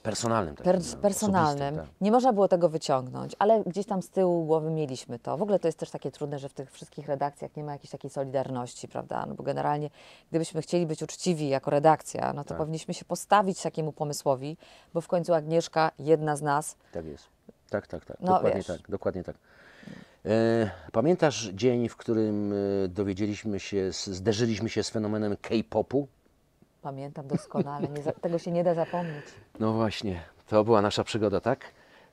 Personalnym. Takim, per no, personalnym. Tak. Nie można było tego wyciągnąć, ale gdzieś tam z tyłu głowy mieliśmy to. W ogóle to jest też takie trudne, że w tych wszystkich redakcjach nie ma jakiejś takiej solidarności, prawda? No bo generalnie, gdybyśmy chcieli być uczciwi jako redakcja, no to tak. powinniśmy się postawić takiemu pomysłowi, bo w końcu Agnieszka, jedna z nas. Tak jest. Tak, tak, tak. No, dokładnie wiesz. tak, dokładnie tak. E, pamiętasz dzień, w którym e, dowiedzieliśmy się, zderzyliśmy się z fenomenem K-popu? pamiętam doskonale. Nie, tego się nie da zapomnieć. No właśnie, to była nasza przygoda, tak?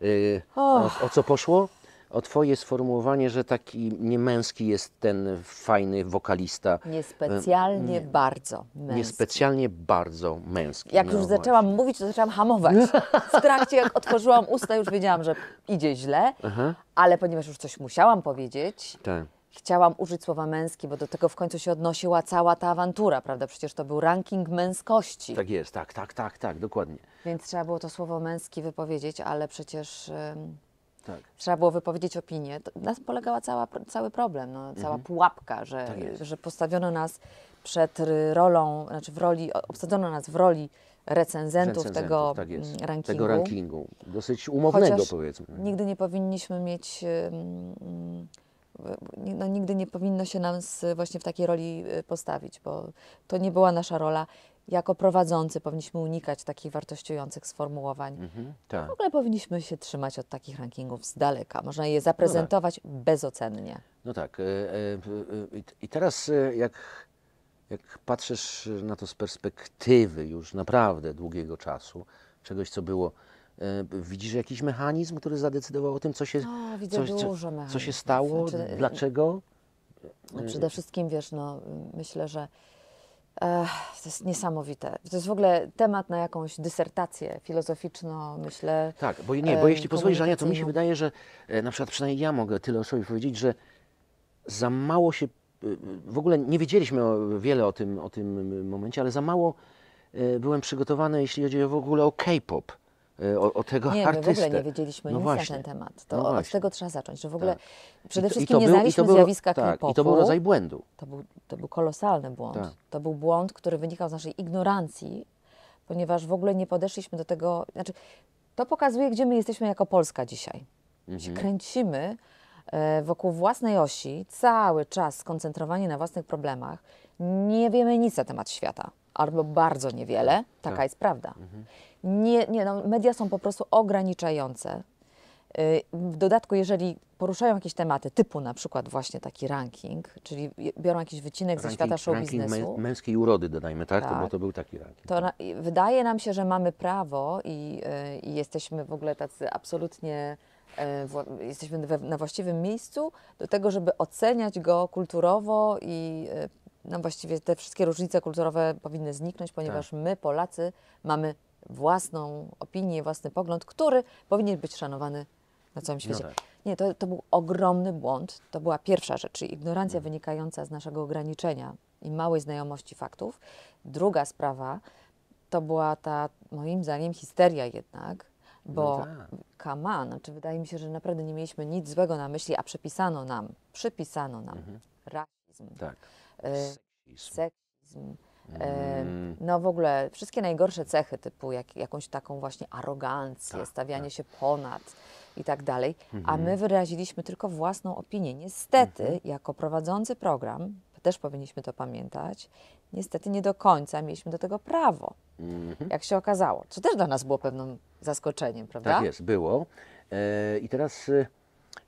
Yy, o, o co poszło? o twoje sformułowanie, że taki niemęski jest ten fajny wokalista. Y, Niespecjalnie nie, bardzo męski. Niespecjalnie bardzo męski. Jak no już właśnie. zaczęłam mówić, to zaczęłam hamować. W trakcie jak otworzyłam usta, już wiedziałam, że idzie źle, Aha. ale ponieważ już coś musiałam powiedzieć, tak chciałam użyć słowa męski, bo do tego w końcu się odnosiła cała ta awantura, prawda? Przecież to był ranking męskości. Tak jest, tak, tak, tak, tak, dokładnie. Więc trzeba było to słowo męski wypowiedzieć, ale przecież tak. trzeba było wypowiedzieć opinię. To, na tym polegała cała, cały problem, no, cała mhm. pułapka, że, tak że postawiono nas przed rolą, znaczy w roli, obsadzono nas w roli recenzentów, recenzentów tego, tak mm, rankingu. tego rankingu. Dosyć umownego Chociaż powiedzmy. Nigdy nie powinniśmy mieć no, nigdy nie powinno się nam z, właśnie w takiej roli y, postawić, bo to nie była nasza rola. Jako prowadzący powinniśmy unikać takich wartościujących sformułowań. Mhm, no, tak. W ogóle powinniśmy się trzymać od takich rankingów z daleka. Można je zaprezentować no tak. bezocennie. No tak. E, e, e, I teraz jak, jak patrzysz na to z perspektywy już naprawdę długiego czasu, czegoś, co było E, widzisz jakiś mechanizm, który zadecydował o tym, co się, widzę co, dużo co, co się stało, znaczy, y, dlaczego? No przede wszystkim, wiesz, no, myślę, że to jest niesamowite. To jest w ogóle temat na jakąś dysertację filozoficzną, myślę. Tak, bo, nie, bo jeśli pozwolisz, Ania, to mi się wydaje, że e, na przykład przynajmniej ja mogę tyle o sobie powiedzieć, że za mało się, e, w ogóle nie wiedzieliśmy wiele o tym, o tym momencie, ale za mało byłem przygotowany, jeśli chodzi w ogóle o K-pop Y, o, o tego nie, artystę. Nie, w ogóle nie wiedzieliśmy no nic właśnie. na ten temat. To no od tego trzeba zacząć, że w ogóle tak. przede wszystkim nie znaliśmy zjawiska tak, k I to był rodzaj błędu. To był, to był kolosalny błąd. Tak. To był błąd, który wynikał z naszej ignorancji, ponieważ w ogóle nie podeszliśmy do tego... Znaczy, to pokazuje, gdzie my jesteśmy jako Polska dzisiaj. Mhm. kręcimy e, wokół własnej osi, cały czas skoncentrowani na własnych problemach. Nie wiemy nic na temat świata albo bardzo niewiele. Taka tak. jest prawda. Mhm. Nie, nie, no, media są po prostu ograniczające. Y, w dodatku, jeżeli poruszają jakieś tematy, typu na przykład właśnie taki ranking, czyli biorą jakiś wycinek ranking, ze świata show biznesu. Ranking męskiej urody dodajmy, tak? tak? To, bo to był taki ranking. To na, wydaje nam się, że mamy prawo i, y, i jesteśmy w ogóle tacy absolutnie, y, jesteśmy we, na właściwym miejscu do tego, żeby oceniać go kulturowo i no właściwie te wszystkie różnice kulturowe powinny zniknąć, ponieważ tak. my, Polacy, mamy własną opinię, własny pogląd, który powinien być szanowany na całym no świecie. No tak. Nie, to, to był ogromny błąd. To była pierwsza rzecz, czyli ignorancja mhm. wynikająca z naszego ograniczenia i małej znajomości faktów. Druga sprawa to była ta, moim zdaniem, histeria jednak, no bo no tak. czy znaczy wydaje mi się, że naprawdę nie mieliśmy nic złego na myśli, a przepisano nam, przypisano nam mhm. rasizm. Tak E, seksizm. E, mm. No w ogóle wszystkie najgorsze cechy, typu jak, jakąś taką właśnie arogancję, tak, stawianie tak. się ponad i tak dalej, a my mhm. wyraziliśmy tylko własną opinię. Niestety, mhm. jako prowadzący program, też powinniśmy to pamiętać, niestety nie do końca mieliśmy do tego prawo, mhm. jak się okazało, co też dla nas było pewnym zaskoczeniem, prawda? Tak jest, było. E, I teraz e,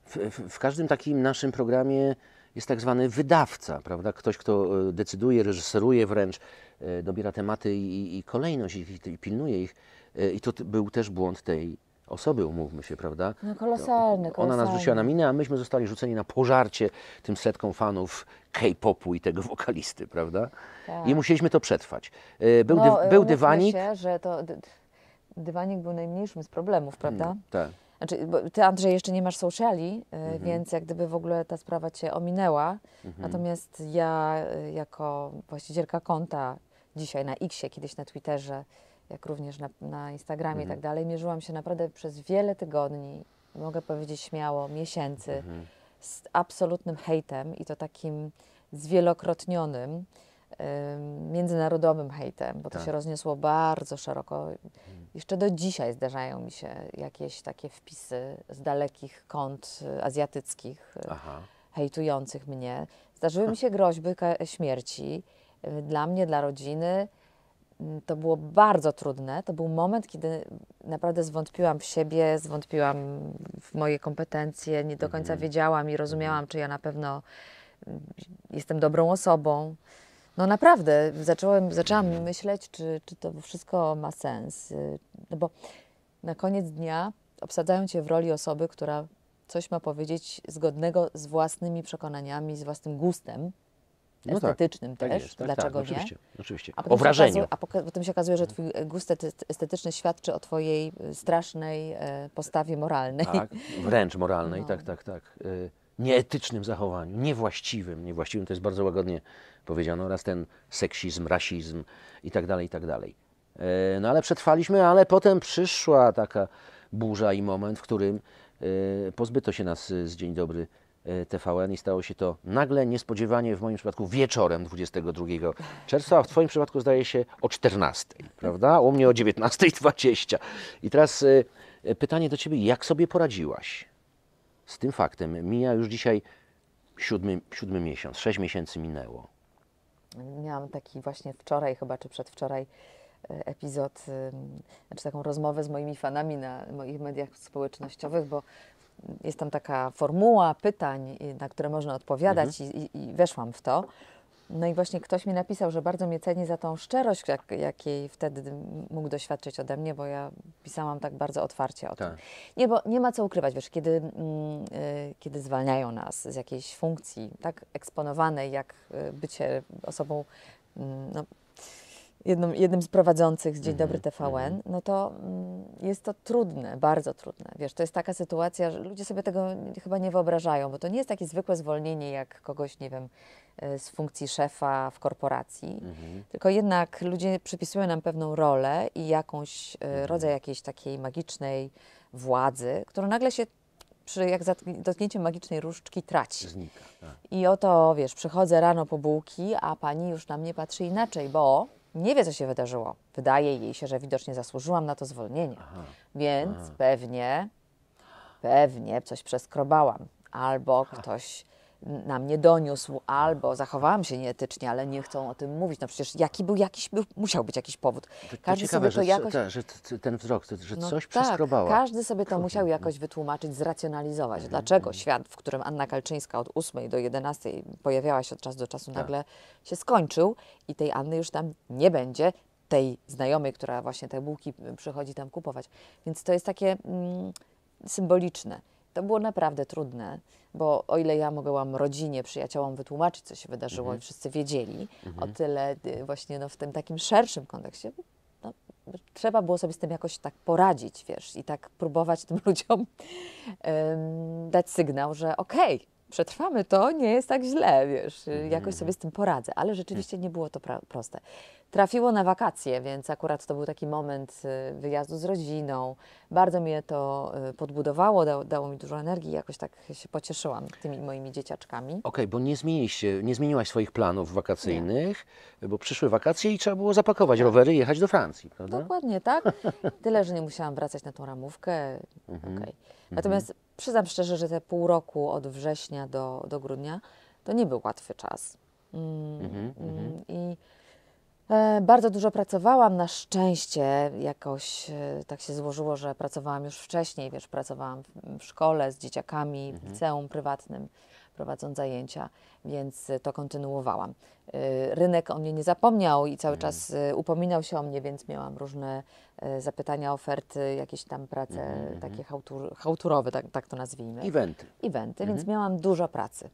w, w, w każdym takim naszym programie jest tak zwany wydawca, prawda? Ktoś, kto e, decyduje, reżyseruje wręcz, e, dobiera tematy i, i kolejność i, i, pilnuje ich. E, I to był też błąd tej osoby, umówmy się, prawda? No kolosalny, kolosalny. Ona nas rzuciła na minę, a myśmy zostali rzuceni na pożarcie tym setką fanów K-popu i tego wokalisty, prawda? Tak. I musieliśmy to przetrwać. Był, no, dy, był dywanik. Się, że to dywanik był najmniejszym z problemów, hmm, prawda? Hmm, tak. Znaczy, bo ty, Andrzej, jeszcze nie masz sociali, y, mhm. więc jak gdyby w ogóle ta sprawa cię ominęła. Mhm. Natomiast ja, y, jako właścicielka konta dzisiaj na Xie, kiedyś na Twitterze, jak również na, na Instagramie mhm. i tak dalej, mierzyłam się naprawdę przez wiele tygodni, mogę powiedzieć śmiało, miesięcy, mhm. z absolutnym hejtem i to takim zwielokrotnionym międzynarodowym hejtem, bo to tak. się rozniosło bardzo szeroko. Jeszcze do dzisiaj zdarzają mi się jakieś takie wpisy z dalekich kąt y, azjatyckich y, Aha. hejtujących mnie. Zdarzyły mi się groźby śmierci y, dla mnie, dla rodziny. Mm, to było bardzo trudne. To był moment, kiedy naprawdę zwątpiłam w siebie, zwątpiłam w moje kompetencje, nie do końca mhm. wiedziałam i rozumiałam, mhm. czy ja na pewno mm, jestem dobrą osobą. No naprawdę, zaczęłam, zaczęłam mhm. myśleć, czy, czy to wszystko ma sens. Y, no bo na koniec dnia obsadzają cię w roli osoby, która coś ma powiedzieć zgodnego z własnymi przekonaniami, z własnym gustem no tak, estetycznym tak, też. Tak Dlaczego tak, nie? Oczywiście, oczywiście. A o wrażeniu. a potem się okazuje, że twój e, gust estetyczny świadczy o twojej e, strasznej e, postawie moralnej. Tak, wręcz moralnej, no. tak, tak, tak. Nieetycznym zachowaniu, niewłaściwym. Niewłaściwym to jest bardzo łagodnie powiedziano, oraz ten seksizm, rasizm itd., tak itd. Tak e, no ale przetrwaliśmy, ale potem przyszła taka burza i moment, w którym e, pozbyto się nas e, z Dzień Dobry TVN i stało się to nagle, niespodziewanie, w moim przypadku wieczorem 22 czerwca, a w Twoim przypadku zdaje się o 14, prawda? U mnie o 19.20. I teraz pytanie do Ciebie, jak sobie poradziłaś z tym faktem? Mija już dzisiaj siódmy, siódmy miesiąc, sześć miesięcy minęło miałam taki właśnie wczoraj chyba, czy przedwczoraj e, epizod, znaczy taką rozmowę z moimi fanami na moich mediach społecznościowych, bo jest tam taka formuła pytań, na które można odpowiadać mhm. i, i, i weszłam w to. No i właśnie ktoś mi napisał, że bardzo mnie ceni za tą szczerość, jak, jakiej wtedy mógł doświadczyć ode mnie, bo ja pisałam tak bardzo otwarcie o tak. tym. Nie, bo nie ma co ukrywać, wiesz, kiedy, mm, y, kiedy zwalniają nas z jakiejś funkcji tak eksponowanej, jak y, bycie osobą mm, no, jedną, jednym z prowadzących z Dzień Dobry mhm, TVN, mhm. no to mm, jest to trudne, bardzo trudne. Wiesz, to jest taka sytuacja, że ludzie sobie tego chyba nie wyobrażają, bo to nie jest takie zwykłe zwolnienie, jak kogoś, nie wiem, E, z funkcji szefa w korporacji, mhm. tylko jednak ludzie przypisują nam pewną rolę i jakąś e, mhm. rodzaj jakiejś takiej magicznej władzy, która nagle się przy jak dotknięciu magicznej różdżki traci. Znika. Tak. I oto, wiesz, przychodzę rano po bułki, a pani już na mnie patrzy inaczej, bo nie wie, co się wydarzyło. Wydaje jej się, że widocznie zasłużyłam na to zwolnienie. Aha. Więc Aha. pewnie, pewnie coś przeskrobałam. Albo ktoś na mnie doniósł, albo zachowałam się nieetycznie, ale nie chcą o tym mówić. No przecież jaki był jakiś, był, musiał być jakiś powód. Każdy to ciekawe, sobie to jakoś... że, że ten wzrok, że no coś tak, przeskrobała. Każdy sobie to musiał no. jakoś wytłumaczyć, zracjonalizować. Mhm. Dlaczego mhm. świat, w którym Anna Kalczyńska od 8 do 11 pojawiała się od czasu do czasu, tak. nagle się skończył i tej Anny już tam nie będzie, tej znajomej, która właśnie te bułki przychodzi tam kupować. Więc to jest takie mm, symboliczne. To było naprawdę trudne, bo o ile ja mogłam rodzinie, przyjaciołom wytłumaczyć, co się wydarzyło mhm. i wszyscy wiedzieli, mhm. o tyle y, właśnie no, w tym takim szerszym kontekście no, trzeba było sobie z tym jakoś tak poradzić, wiesz, i tak próbować tym ludziom dać sygnał, że okej, okay, przetrwamy to, nie jest tak źle, wiesz, y, jakoś mhm. sobie z tym poradzę, ale rzeczywiście mhm. nie było to proste trafiło na wakacje, więc akurat to był taki moment y, wyjazdu z rodziną. Bardzo mnie to y, podbudowało, dało, dało mi dużo energii, jakoś tak się pocieszyłam tymi moimi dzieciaczkami. Okej, okay, bo nie, nie zmieniłaś swoich planów wakacyjnych, nie. bo przyszły wakacje i trzeba było zapakować rowery i jechać do Francji, prawda? Dokładnie tak. Tyle, że nie musiałam wracać na tą ramówkę. Mhm. Okay. Mhm. Natomiast mhm. przyznam szczerze, że te pół roku od września do, do grudnia to nie był łatwy czas. Mm, mhm, mm, mhm. I E, bardzo dużo pracowałam, na szczęście jakoś e, tak się złożyło, że pracowałam już wcześniej, wiesz, pracowałam w szkole z dzieciakami, w mhm. liceum prywatnym, prowadząc zajęcia, więc e, to kontynuowałam. Rynek o mnie nie zapomniał i cały mhm. czas upominał się o mnie, więc miałam różne zapytania, oferty, jakieś tam prace mhm, takie hałtur, hałturowe, tak, tak to nazwijmy. Eventy. Eventy, więc miałam dużo pracy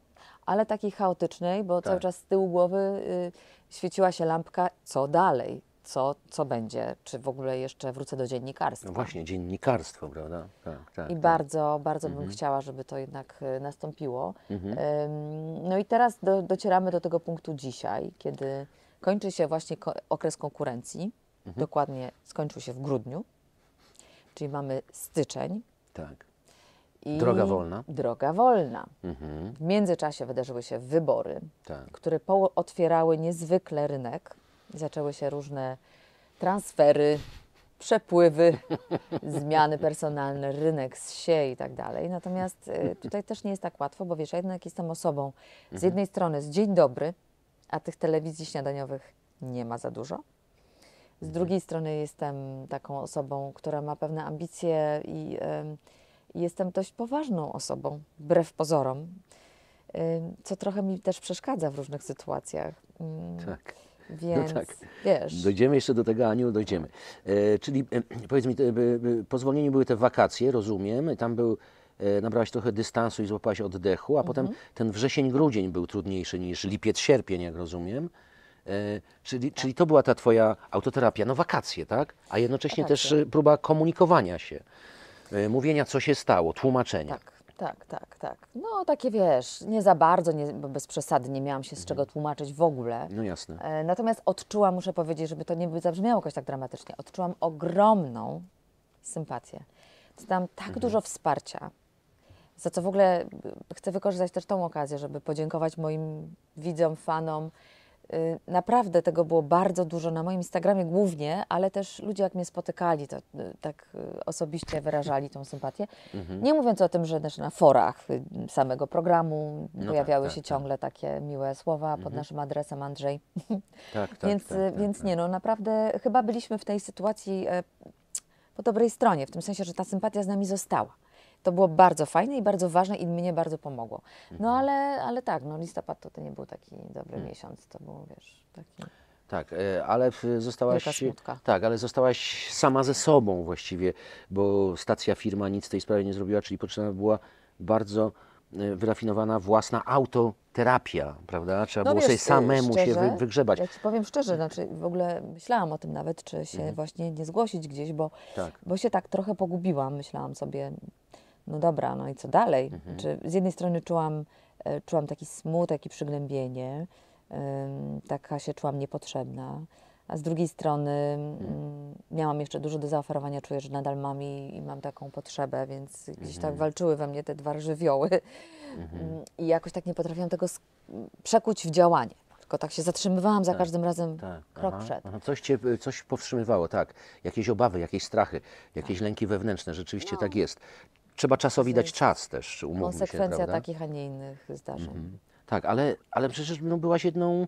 ale takiej chaotycznej, bo tak. cały czas z tyłu głowy y, świeciła się lampka, co dalej, co, co będzie, czy w ogóle jeszcze wrócę do dziennikarstwa. No właśnie, dziennikarstwo, prawda? Tak, tak, I tak. bardzo, bardzo mhm. bym chciała, żeby to jednak y, nastąpiło. Mhm. no i teraz do, docieramy do tego punktu dzisiaj, kiedy kończy się właśnie ko okres konkurencji. Mhm. Dokładnie skończył się w grudniu, czyli mamy styczeń. Tak. I droga wolna. Droga wolna. Mhm. W międzyczasie wydarzyły się wybory, tak. które otwierały niezwykle rynek. Zaczęły się różne transfery, przepływy, zmiany personalne, rynek z sie i tak dalej. Natomiast e, tutaj też nie jest tak łatwo, bo wiesz, ja jednak jestem osobą z mhm. jednej strony z dzień dobry, a tych telewizji śniadaniowych nie ma za dużo. Z mhm. drugiej strony jestem taką osobą, która ma pewne ambicje i y, jestem dość poważną osobą, wbrew pozorom, co trochę mi też przeszkadza w różnych sytuacjach. Mm, tak. No więc, no tak. wiesz. Dojdziemy jeszcze do tego, Aniu, dojdziemy. E, czyli e, powiedz mi, te, e, po zwolnieniu były te wakacje, rozumiem, tam był, e, nabrałaś trochę dystansu i złapałaś oddechu, a mhm. potem ten wrzesień, grudzień był trudniejszy niż lipiec, sierpień, jak rozumiem. E, czyli, tak. czyli to była ta twoja autoterapia, no wakacje, tak? A jednocześnie też próba komunikowania się. E, mówienia, co się stało, tłumaczenia. Tak. Tak, tak, tak. No takie wiesz, nie za bardzo, nie, bez przesady nie miałam się z czego mhm. tłumaczyć w ogóle. No jasne. E, natomiast odczułam, muszę powiedzieć, żeby to nie zabrzmiało jakoś tak dramatycznie, odczułam ogromną sympatię. Dostałam tak mhm. dużo wsparcia, za co w ogóle chcę wykorzystać też tą okazję, żeby podziękować moim widzom, fanom, Y, naprawdę tego było bardzo dużo na moim Instagramie głównie, ale też ludzie jak mnie spotykali, to y, tak y, osobiście wyrażali tą sympatię. Mhm. Nie mówiąc o tym, że też na forach samego programu no tak, pojawiały tak, się tak, ciągle tak. takie miłe słowa pod mhm. naszym adresem Andrzej. Tak, tak, więc, tak, tak, więc nie no, naprawdę chyba byliśmy w tej sytuacji e, po dobrej stronie, w tym sensie, że ta sympatia z nami została. To było bardzo fajne i bardzo ważne i mnie bardzo pomogło. No mhm. ale, ale tak, no listopad to, to nie był taki dobry hmm. miesiąc, to był, wiesz, taki... Tak, e, ale zostałaś, tak, ale zostałaś sama ze sobą właściwie, bo stacja firma nic w tej sprawie nie zrobiła, czyli potrzebna była bardzo e, wyrafinowana własna autoterapia, prawda? Trzeba no było wiesz, sobie samemu szczerze, się wygrzebać. Ja ci powiem szczerze, znaczy w ogóle myślałam o tym nawet, czy się mhm. właśnie nie zgłosić gdzieś, bo, tak. bo się tak trochę pogubiłam. Myślałam sobie, no dobra, no i co dalej? Mhm. Czy z jednej strony czułam, e, czułam taki smutek i przygnębienie, taka się czułam niepotrzebna, a z drugiej strony mhm. Mm, miałam jeszcze dużo do zaoferowania, czuję, że nadal mam i, i mam taką potrzebę, więc gdzieś tak mhm. tak walczyły we mnie te dwa żywioły mhm. mm, i jakoś tak nie potrafiłam tego przekuć w działanie tylko tak się zatrzymywałam za tak, każdym razem tak, krok aha, przed. Aha, coś cię y, coś powstrzymywało, tak. Jakieś obawy, jakieś strachy, jakieś tak. lęki wewnętrzne, rzeczywiście no. tak jest trzeba czasowi dać czas też, umówmy Konsekwencja takich, a nie innych zdarzeń. Mhm. Tak, ale, ale przecież no, byłaś jedną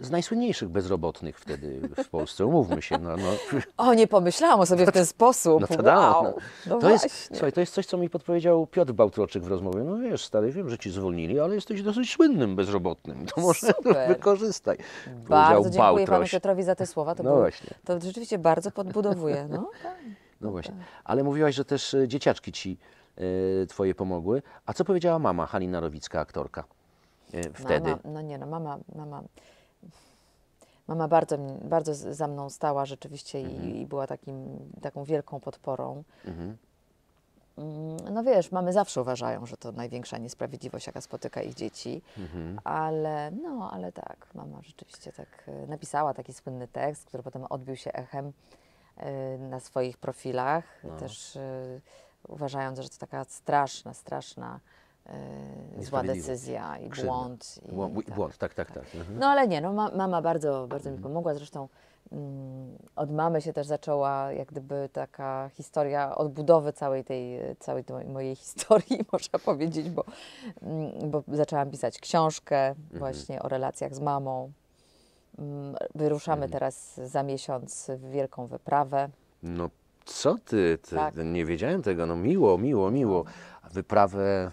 z najsłynniejszych bezrobotnych wtedy w Polsce, umówmy się. No, no. O, nie pomyślałam o sobie w no ten sposób. No to da, no. no. to, jest, słuchaj, to jest coś, co mi podpowiedział Piotr Bałtroczyk w rozmowie. No wiesz, stary, wiem, że ci zwolnili, ale jesteś dosyć słynnym bezrobotnym. To może Super. wykorzystaj. Bardzo dziękuję Bałtroś. panu Piotrowi za te słowa. To, no był, właśnie. to rzeczywiście bardzo podbudowuje. No, tak. No właśnie. Tak. Ale mówiłaś, że też e, dzieciaczki ci e, twoje pomogły. A co powiedziała mama Halina Rowicka, aktorka e, wtedy? Mama, no nie no, mama, mama, mama bardzo, bardzo za mną stała rzeczywiście mhm. i, i, była takim, taką wielką podporą. Mhm. Mm, no wiesz, mamy zawsze uważają, że to największa niesprawiedliwość, jaka spotyka ich dzieci, mhm. ale no, ale tak, mama rzeczywiście tak napisała taki słynny tekst, który potem odbił się echem Y, na swoich profilach, no. też y, uważając, że to taka straszna, straszna y, zła decyzja i błąd. I, tak, błąd, tak, tak, tak. tak. tak. Mhm. No ale nie, no, mama bardzo, bardzo mi mhm. pomogła, zresztą mm, od mamy się też zaczęła jak gdyby taka historia odbudowy całej tej, całej tej mojej historii, można powiedzieć, bo, mm, bo zaczęłam pisać książkę mhm. właśnie o relacjach z mamą, Mm, wyruszamy mhm. teraz za miesiąc w wielką wyprawę. No co ty, ty tak. nie wiedziałem tego, no miło, miło, no. miło. wyprawę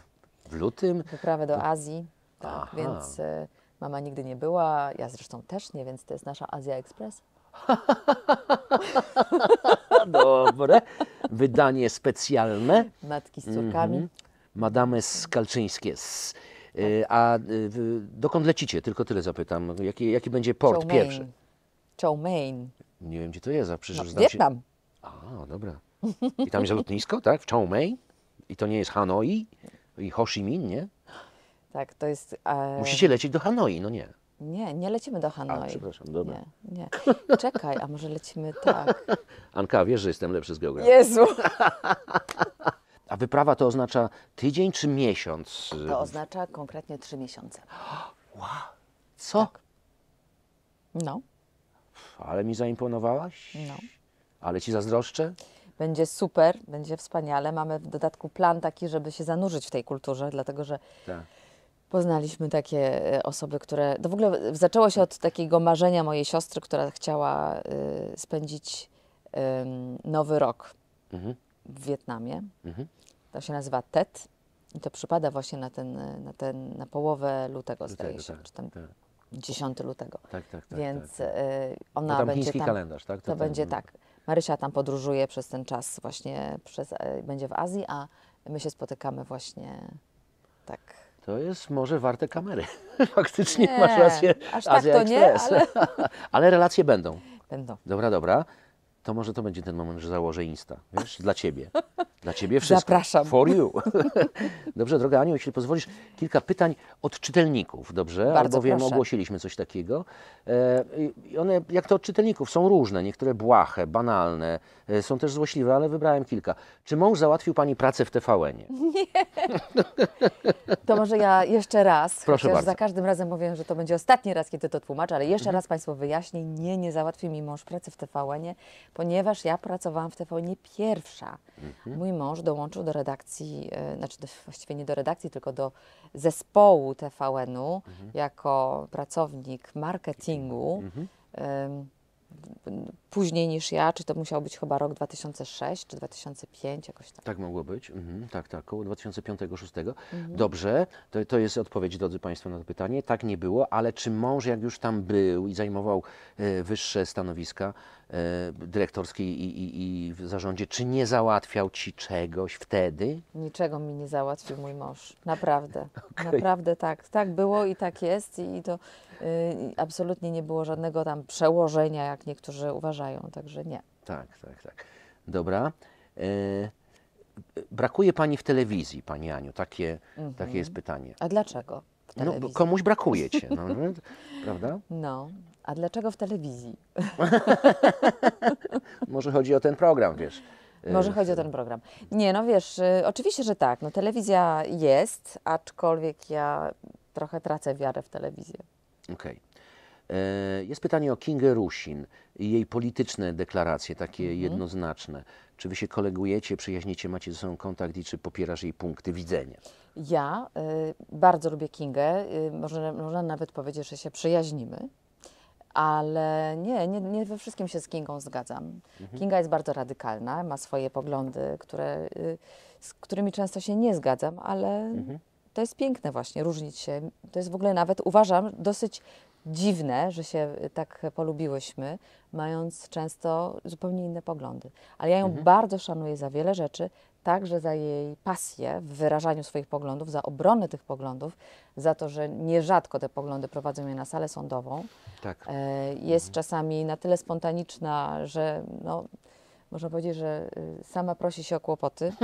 w lutym? Wyprawę do no. Azji, tak, więc y, mama nigdy nie była, ja zresztą też nie, więc to jest nasza Azja Express. Dobre, wydanie specjalne. Matki z córkami. Mhm. Madame Skalczyńskie z E, a e, dokąd lecicie? Tylko tyle zapytam. Jaki, jaki będzie port Chow pierwszy? Mein. Chow Nie wiem, gdzie to jest, a przecież no, Wietnam. Się... A, dobra. I tam jest lotnisko, tak? W Chow Mein? I to nie jest Hanoi i Ho Chi Minh, nie? Tak, to jest... E... Musicie lecieć do Hanoi, no nie. Nie, nie lecimy do Hanoi. A, przepraszam, dobra. Nie, nie. Czekaj, a może lecimy tak. Anka, wiesz, że jestem lepszy z geografii. Jezu! A wyprawa to oznacza tydzień czy miesiąc? To oznacza konkretnie trzy miesiące. Wow. Co? Tak. No. Ale mi zaimponowałaś? No. Ale ci zazdroszczę? Będzie super, będzie wspaniale. Mamy w dodatku plan taki, żeby się zanurzyć w tej kulturze, dlatego że tak. poznaliśmy takie e, osoby, które. To w ogóle zaczęło się od takiego marzenia mojej siostry, która chciała y, spędzić y, nowy rok. Mhm w Wietnamie. Mhm. To się nazywa TET i to przypada właśnie na, ten, na, ten, na połowę lutego, lutego zdaje się, tak, czy tam tak. 10 lutego. Tak, tak, tak. Więc tak, tak. y, ona no tam będzie chiński tam, kalendarz, tak? To, to będzie tak. Marysia tam podróżuje przez ten czas właśnie, przez, y, będzie w Azji, a my się spotykamy właśnie tak. To jest może warte kamery. Faktycznie nie, masz rację. Aż tak Azja tak to Express. nie, ale... ale relacje będą. Będą. Dobra, dobra to może to będzie ten moment, że założę Insta. Wiesz, dla Ciebie. Dla Ciebie wszystko. Zapraszam. For you. dobrze, droga Aniu, jeśli pozwolisz, kilka pytań od czytelników, dobrze? Bardzo Albowiem proszę. ogłosiliśmy coś takiego. E, I one, jak to od czytelników, są różne. Niektóre błahe, banalne, e, są też złośliwe, ale wybrałem kilka. Czy mąż załatwił Pani pracę w tvn Nie. to może ja jeszcze raz. Proszę bardzo. Za każdym razem mówię, że to będzie ostatni raz, kiedy to tłumaczę, ale jeszcze mhm. raz Państwu wyjaśnię. Nie, nie załatwił mi mąż pracy w tvn ponieważ ja pracowałam w TVN pierwsza. Mhm. Mój mąż dołączył do redakcji, e, znaczy do, właściwie nie do redakcji, tylko do zespołu TVN-u mhm. jako pracownik marketingu. Mhm później niż ja, czy to musiał być chyba rok 2006 czy 2005, jakoś tak. Tak mogło być, mhm, tak, tak, około 2005-2006. Mhm. Dobrze, to, to jest odpowiedź, drodzy Państwo, na to pytanie. Tak nie było, ale czy mąż, jak już tam był i zajmował e, wyższe stanowiska e, dyrektorskie i, i, i w zarządzie, czy nie załatwiał Ci czegoś wtedy? Niczego mi nie załatwił mój mąż, naprawdę, okay. naprawdę tak, tak było i tak jest i, i to y, absolutnie nie było żadnego tam przełożenia, jak niektórzy uważają także nie. Tak, tak, tak. Dobra. E, brakuje Pani w telewizji, Pani Aniu, takie, mhm. takie jest pytanie. A dlaczego? No, komuś brakuje Cię, no, no, prawda? No, a dlaczego w telewizji? Może chodzi o ten program, wiesz. E, Może chodzi o ten program. Nie, no wiesz, e, oczywiście, że tak. No, telewizja jest, aczkolwiek ja trochę tracę wiarę w telewizję. Okej. Okay. E, jest pytanie o Kingę Rusin i jej polityczne deklaracje, takie mhm. jednoznaczne. Czy wy się kolegujecie, przyjaźnicie, macie ze sobą kontakt i czy popierasz jej punkty widzenia? Ja y, bardzo lubię Kingę, y, e, można, można nawet powiedzieć, że się przyjaźnimy, ale nie, nie, nie we wszystkim się z Kingą zgadzam. Mhm. Kinga jest bardzo radykalna, ma swoje poglądy, które, y, z którymi często się nie zgadzam, ale... Mhm to jest piękne właśnie, różnić się. To jest w ogóle nawet, uważam, dosyć dziwne, że się y, tak polubiłyśmy, mając często zupełnie inne poglądy. Ale ja ją mhm. bardzo szanuję za wiele rzeczy, także za jej pasję w wyrażaniu swoich poglądów, za obronę tych poglądów, za to, że nierzadko te poglądy prowadzą je na salę sądową. Tak. E, jest mhm. czasami na tyle spontaniczna, że no, można powiedzieć, że y, sama prosi się o kłopoty.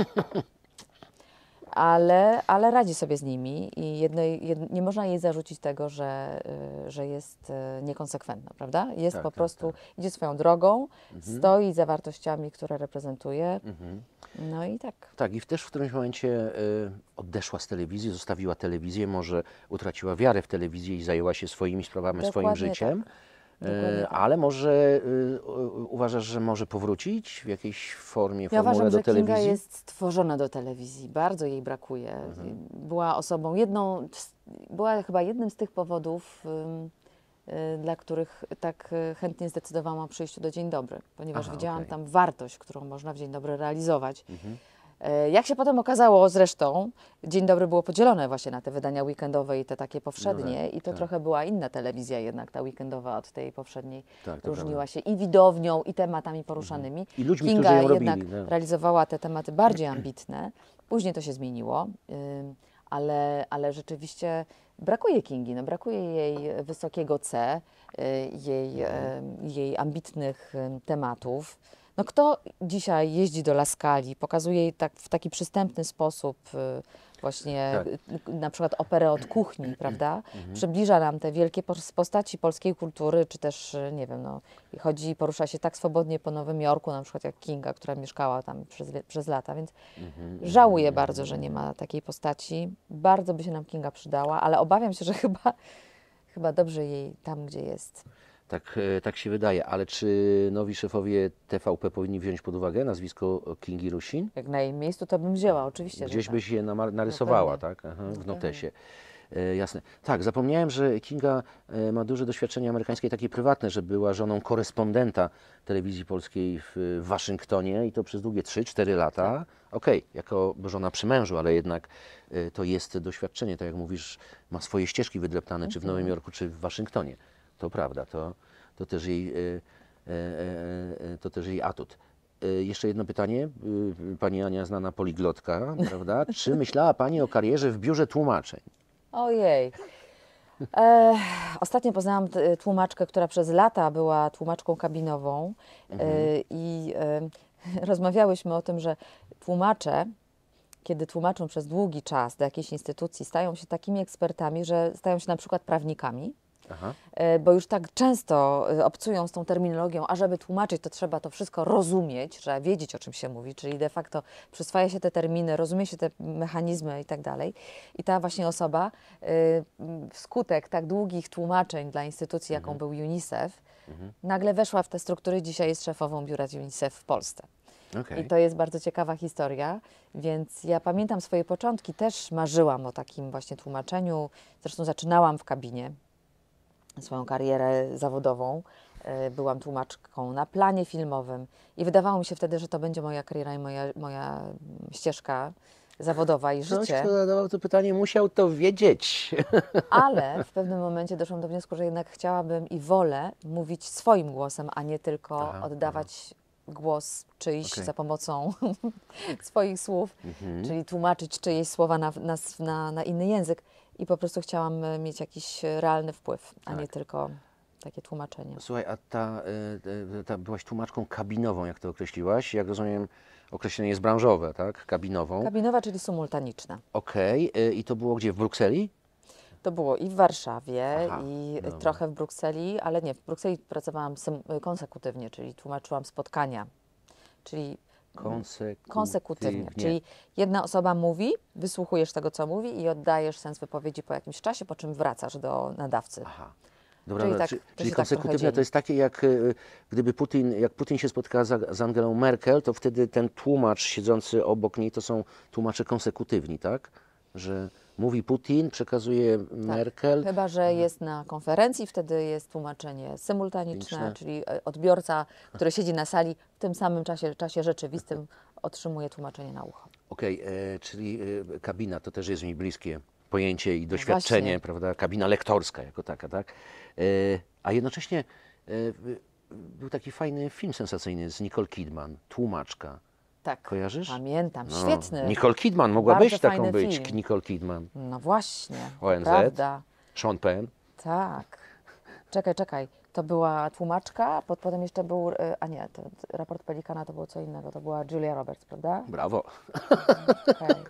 ale, ale radzi sobie z nimi i jedno, jedno, nie można jej zarzucić tego, że, y, że jest y, niekonsekwentna, prawda? Jest tak, po tak, prostu, tak. idzie swoją drogą, mhm. stoi za wartościami, które reprezentuje. Mhm. No i tak. Tak, i też w którymś momencie y, odeszła z telewizji, zostawiła telewizję, może utraciła wiarę w telewizję i zajęła się swoimi sprawami, Dokładnie swoim życiem. Tak E, tak. ale może y, uważasz, że może powrócić w jakiejś formie ja uważam, do że telewizji? Kinga jest stworzona do telewizji, bardzo jej brakuje. Mhm. Była osobą jedną, była chyba jednym z tych powodów, y, dla których tak y, chętnie zdecydowałam o przyjściu do Dzień Dobry, ponieważ Aha, widziałam okay. tam wartość, którą można w Dzień Dobry realizować. Mhm. E, jak się potem okazało zresztą, Dzień Dobry było podzielone właśnie na te wydania weekendowe i te takie powszednie no tak, i to tak. trochę była inna telewizja jednak, ta weekendowa od tej powszedniej tak, różniła się i widownią, i tematami poruszanymi. Mhm. I ludźmi, Kinga którzy ją jednak robili, no. realizowała te tematy bardziej ambitne, później to się zmieniło, ale, ale rzeczywiście brakuje Kingi, no, brakuje jej wysokiego C, y, jej, no. jej ambitnych tematów. No kto dzisiaj jeździ do Laskali, pokazuje jej tak, w taki przystępny sposób y, właśnie tak. Y, na przykład operę od kuchni, prawda? Mhm. Przybliża nam te wielkie postaci polskiej kultury, czy też, y, nie wiem, no, chodzi i porusza się tak swobodnie po Nowym Jorku, na przykład jak Kinga, która mieszkała tam przez, przez lata, więc mhm. żałuję bardzo, że nie ma takiej postaci. Bardzo by się nam Kinga przydała, ale obawiam się, że chyba, chyba dobrze jej tam, gdzie jest. Tak, e, tak się wydaje, ale czy nowi szefowie TVP powinni wziąć pod uwagę nazwisko Kingi Rusin? Jak na jej miejscu to bym wzięła, oczywiście. Gdzieś tak. je no narysowała, no tak? Aha, w no notesie. E, jasne. Tak, zapomniałem, że Kinga e, ma duże doświadczenie amerykańskie, takie prywatne, że była żoną korespondenta telewizji polskiej w, Waszyngtonie i to przez długie 3-4 lata. Tak. Okej, okay, jako żona przy mężu, ale jednak e, to jest doświadczenie, tak jak mówisz, ma swoje ścieżki wydreptane, czy w mhm. Nowym Jorku, czy w Waszyngtonie. To prawda, to, to, też, jej, e, e, e, to też jej atut. Jeszcze jedno pytanie. Pani Ania, znana poliglotka, prawda? Czy myślała Pani o karierze w biurze tłumaczeń? Ojej. E, ostatnio poznałam tłumaczkę, która przez lata była tłumaczką kabinową mhm. e, i e, rozmawiałyśmy o tym, że tłumacze, kiedy tłumaczą przez długi czas do jakiejś instytucji, stają się takimi ekspertami, że stają się na przykład prawnikami. Aha. E, bo już tak często e, obcują z tą terminologią, a żeby tłumaczyć, to trzeba to wszystko rozumieć, trzeba wiedzieć, o czym się mówi, czyli de facto przyswaja się te terminy, rozumie się te mechanizmy i tak dalej. I ta właśnie osoba e, wskutek tak długich tłumaczeń dla instytucji, jaką mhm. był UNICEF, mhm. nagle weszła w te struktury, dzisiaj jest szefową biura UNICEF w Polsce. Okay. I to jest bardzo ciekawa historia, więc ja pamiętam swoje początki, też marzyłam o takim właśnie tłumaczeniu. Zresztą zaczynałam w kabinie, swoją karierę zawodową. E, byłam tłumaczką na planie filmowym i wydawało mi się wtedy, że to będzie moja kariera i moja, moja ścieżka zawodowa i życie. Ktoś, kto zadawał to pytanie, musiał to wiedzieć. Ale w pewnym momencie doszłam do wniosku, że jednak chciałabym i wolę mówić swoim głosem, a nie tylko aha, oddawać głos czyjś okay. za pomocą swoich słów, mhm. czyli tłumaczyć czyjeś słowa na, na, na, na inny język i po prostu chciałam e, mieć jakiś e, realny wpływ, a tak. nie tylko takie tłumaczenie. Słuchaj, a ta, e, ta byłaś tłumaczką kabinową, jak to określiłaś. Jak rozumiem, określenie jest branżowe, tak? Kabinową. Kabinowa, czyli symultaniczna. Okej. Okay. I to było gdzie? W Brukseli? To było i w Warszawie, Aha, i dobra. trochę w Brukseli, ale nie, w Brukseli pracowałam konsekutywnie, czyli tłumaczyłam spotkania. Czyli Konsekutywnie. konsekutywnie. Czyli jedna osoba mówi, wysłuchujesz tego, co mówi i oddajesz sens wypowiedzi po jakimś czasie, po czym wracasz do nadawcy. Aha. Dobra, czyli, no, tak, czyli, czyli konsekutywne tak to jest takie, jak e, gdyby Putin, jak Putin się spotka z, z Angelą Merkel, to wtedy ten tłumacz siedzący obok niej to są tłumacze konsekutywni, tak? Że mówi Putin, przekazuje tak, Merkel. Chyba, że mhm. jest na konferencji, wtedy jest tłumaczenie symultaniczne, Liczne. czyli odbiorca, który siedzi na sali, w tym samym czasie, czasie rzeczywistym otrzymuje tłumaczenie na ucho. Okej, okay, e, czyli e, kabina to też jest mi bliskie pojęcie i no doświadczenie, no prawda? Kabina lektorska jako taka, tak? E, a jednocześnie e, był taki fajny film sensacyjny z Nicole Kidman, tłumaczka tak. Kojarzysz? Pamiętam, no. świetny. Nicole Kidman, mogła być taką być, film. Nicole Kidman. No właśnie, ONZ, prawda. Sean Penn. Tak. Czekaj, czekaj. To była tłumaczka, potem jeszcze był, e, a nie, to, raport Pelikana to było co innego, to była Julia Roberts, prawda? Brawo. Mm, okay.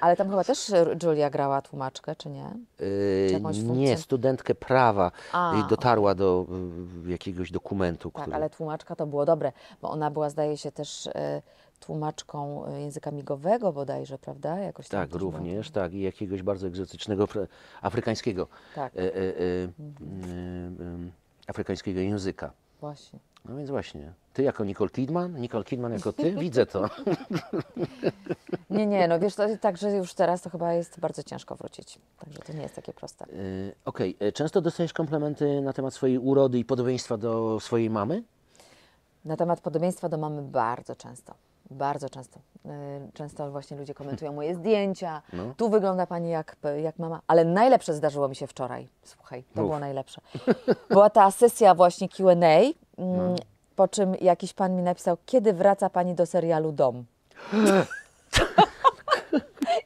Ale tam chyba też Julia grała tłumaczkę, czy nie? Yy, czy nie, studentkę prawa. A, dotarła do yy, jakiegoś dokumentu. Tak, ale tłumaczka to było dobre, bo ona była, zdaje się, też yy, tłumaczką języka migowego bodajże, prawda? Jakoś tak, również, tak, i jakiegoś bardzo egzotycznego afrykańskiego, tak. e, e, e, mhm. e afrykańskiego języka. Właśnie. No więc właśnie, ty jako Nicole Kidman, Nicole Kidman jako ty, widzę to. Nie, nie, no wiesz, także już teraz to chyba jest bardzo ciężko wrócić. Także to nie jest takie proste. Yy, Okej, okay. często dostajesz komplementy na temat swojej urody i podobieństwa do swojej mamy? Na temat podobieństwa do mamy bardzo często. Bardzo często. Y, często właśnie ludzie komentują moje zdjęcia. No. Tu wygląda pani jak, jak mama. Ale najlepsze zdarzyło mi się wczoraj. Słuchaj, to Uf. było najlepsze. Była ta sesja właśnie QA no. Mm, po czym jakiś pan mi napisał, kiedy wraca pani do serialu Dom?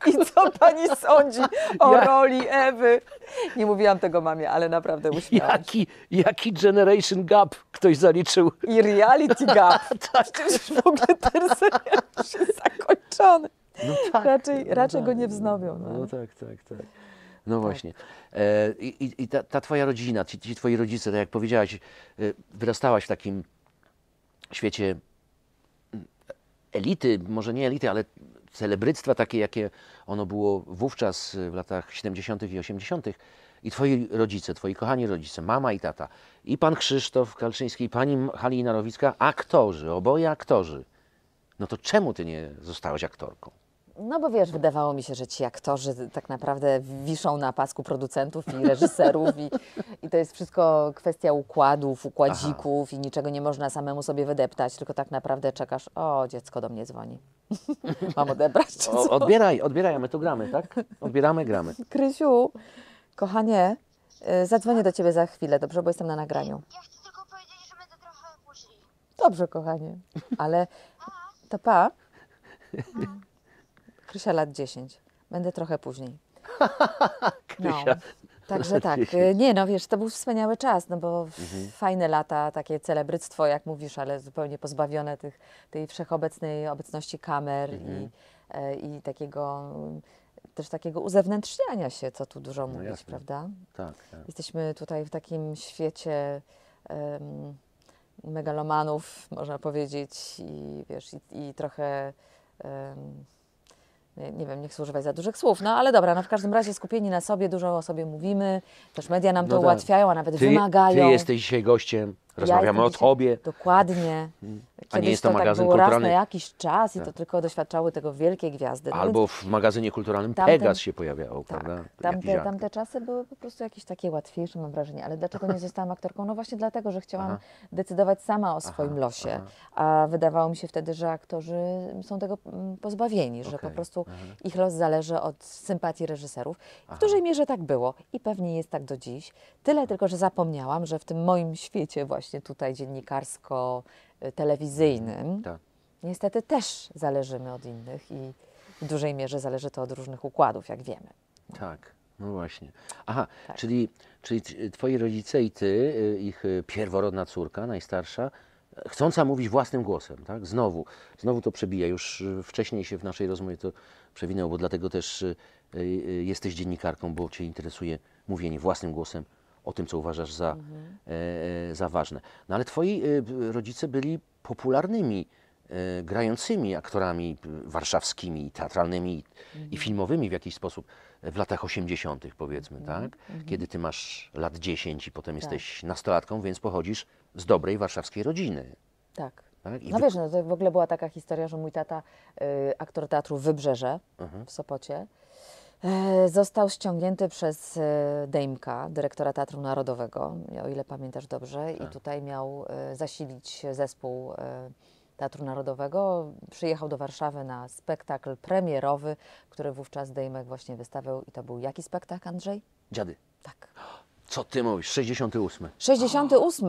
I co pani sądzi o ja... roli Ewy? Nie mówiłam tego mamie, ale naprawdę uśmiałam. Jaki, jaki generation gap ktoś zaliczył? I reality gap. tak. Przecież w ogóle ten serial jest zakończony. No tak, raczej no raczej tak, go nie wznowią. No, no tak, tak, tak. No tak. właśnie. E, I i ta, ta twoja rodzina, ci, ci twoi rodzice, tak jak powiedziałaś, y, e, wyrastałaś w takim świecie mm, elity, może nie elity, ale celebryctwa takie, jakie ono było wówczas e, w latach 70. i 80. I twoi rodzice, twoi kochani rodzice, mama i tata, i pan Krzysztof Kalczyński, i pani Halina Nowicka, aktorzy, oboje aktorzy. No to czemu ty nie zostałaś aktorką? No bo wiesz, wydawało mi się, że ci aktorzy tak naprawdę wiszą na pasku producentów i reżyserów i, i to jest wszystko kwestia układów, układzików Aha. i niczego nie można samemu sobie wydeptać, tylko tak naprawdę czekasz, o dziecko do mnie dzwoni. Mam odebrać czy co? O, odbieraj, odbieraj, a my tu gramy, tak? Odbieramy, gramy. Krysiu, kochanie, y, zadzwonię do ciebie za chwilę, dobrze? Bo jestem na nagraniu. Ja chcę tylko powiedzieć, że będę trochę później. Dobrze, kochanie, ale to pa. pa. Krysia lat 10. Będę trochę później. No. Także tak. Y, nie no, wiesz, to był wspaniały czas, no bo Mhm. fajne lata, takie celebryctwo, jak mówisz, ale zupełnie pozbawione tych, tej wszechobecnej obecności kamer Mhm. i, y, e, i takiego też takiego uzewnętrzniania się, co tu dużo no mówić, jasne. prawda? Tak, tak. Jesteśmy tutaj w takim świecie megalomanów, można powiedzieć, i wiesz, i, i trochę nie wiem, niech chcę używać za dużych słów, no ale dobra, no w każdym razie skupieni na sobie, dużo o sobie mówimy, też media nam no to tak. ułatwiają, a nawet ty, wymagają. Ty jesteś dzisiaj gościem Rozmawiamy ja o tobie. Dokładnie. Kiedyś hmm. A nie jest to, to tak magazyn tak kulturalny. Raz na jakiś czas tak. i to tak. tylko doświadczały tego wielkie gwiazdy. No Albo w magazynie kulturalnym tamten, Pegas się pojawiał. tak, prawda? Tamte, tamte czasy były po prostu jakieś takie łatwiejsze, mam wrażenie. Ale dlaczego nie zostałam aktorką? No właśnie dlatego, że chciałam aha. decydować sama o swoim aha, losie. Aha. A wydawało mi się wtedy, że aktorzy są tego mm, pozbawieni, okay. że po prostu ich los zależy od sympatii reżyserów. W dużej mierze tak było i pewnie jest tak do dziś. Tyle tylko, że zapomniałam, że w tym moim świecie właśnie właśnie tutaj dziennikarsko-telewizyjnym, tak. niestety też zależymy od innych i w dużej mierze zależy to od różnych układów, jak wiemy. Tak. No właśnie. Aha, tak. czyli, czyli twoi rodzice i ty, y, ich y, pierworodna córka, najstarsza, chcąca mówić własnym głosem, tak? Znowu, znowu to przebija. Już y, wcześniej się w naszej rozmowie to przewinęło, bo dlatego też jesteś dziennikarką, bo cię interesuje mówienie własnym głosem o tym, co uważasz za, mhm. e, e za ważne. No ale twoi e, rodzice byli popularnymi, e, grającymi aktorami warszawskimi, teatralnymi mhm. i filmowymi w jakiś sposób w latach 80., powiedzmy, mhm. tak? Mhm. Kiedy ty masz lat 10 i potem tak. jesteś nastolatką, więc pochodzisz z dobrej warszawskiej rodziny. Tak. tak? No wiesz, no to w ogóle była taka historia, że mój tata, y, aktor teatru Wybrzeże uh mhm. -huh. w Sopocie, E, został ściągnięty przez e, Dejmka, dyrektora Teatru Narodowego, o ile pamiętasz dobrze, tak. i tutaj miał e, zasilić zespół Teatru Narodowego. Przyjechał do Warszawy na spektakl premierowy, który wówczas Dejmek właśnie wystawiał. I to był jaki spektakl, Andrzej? Dziady. Tak. Co ty mówisz? 68. 68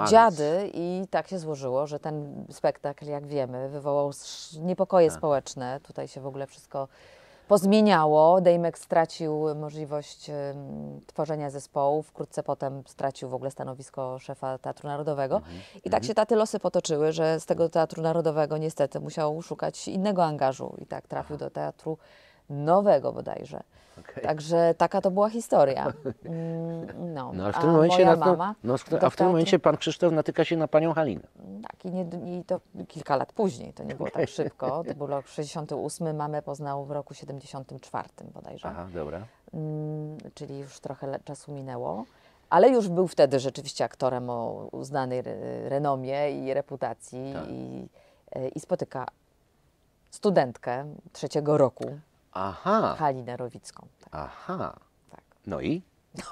o, dziady i tak się złożyło, że ten spektakl, jak wiemy, wywołał niepokoje tak. społeczne. Tutaj się w ogóle wszystko pozmieniało. Dejmek stracił możliwość tworzenia zespołu, wkrótce potem stracił w ogóle stanowisko szefa Teatru Narodowego. Mhm. I tak się mhm. taty losy potoczyły, że z tego Teatru Narodowego niestety musiał szukać innego angażu i tak trafił Aha. do Teatru nowego bodajże. Okay. Także taka to była historia. Mm, no, no a w tym a momencie, mama, no, a w tym momencie pan Krzysztof natyka się na panią Halinę. Tak, i, nie, i to kilka lat później, to nie było okay. tak szybko. To był rok 68, mamę poznał w roku 74 bodajże. Aha, dobra. Mm, czyli już trochę czasu minęło. Ale już był wtedy rzeczywiście aktorem o uznanej renomie i reputacji tak. i, e, i spotyka studentkę trzeciego roku Aha. Halinę Rowicką. Tak. Aha. Tak. No i?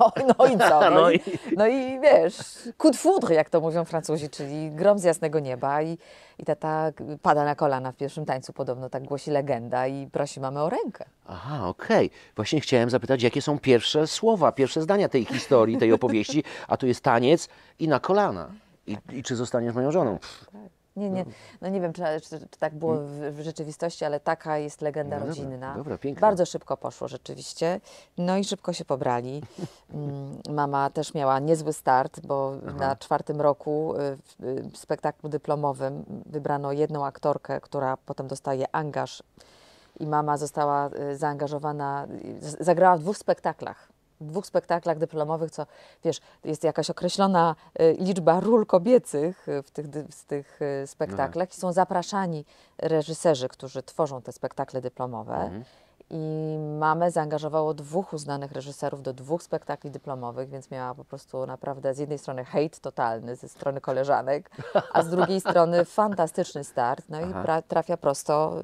No, no i co? No, no, i, no i wiesz, coup foudre, jak to mówią Francuzi, czyli grom z jasnego nieba i, i tata pada na kolana w pierwszym tańcu, podobno tak głosi legenda i prosi mamy o rękę. Aha, okej. Okay. Właśnie chciałem zapytać, jakie są pierwsze słowa, pierwsze zdania tej historii, tej opowieści, a tu jest taniec i na kolana. I, tak. i czy zostaniesz moją żoną? Tak. Nie, nie. No. no nie wiem, czy, czy, czy tak było mm. w, w, rzeczywistości, ale taka jest legenda no rodzinna. Dobra, dobra, pięknie. Bardzo szybko poszło rzeczywiście. No i szybko się pobrali. Mm, mama też miała niezły start, bo Aha. na czwartym roku y, w y, spektaklu dyplomowym wybrano jedną aktorkę, która potem dostaje angaż i mama została y, zaangażowana, zagrała w dwóch spektaklach dwóch spektaklach dyplomowych, co wiesz, jest jakaś określona y, liczba ról kobiecych y, w tych, w tych y, spektaklach i są zapraszani reżyserzy, którzy tworzą te spektakle dyplomowe. Mhm. I mamy zaangażowało dwóch uznanych reżyserów do dwóch spektakli dyplomowych, więc miała po prostu naprawdę z jednej strony hejt totalny ze strony koleżanek, a z drugiej strony fantastyczny start. No i trafia prosto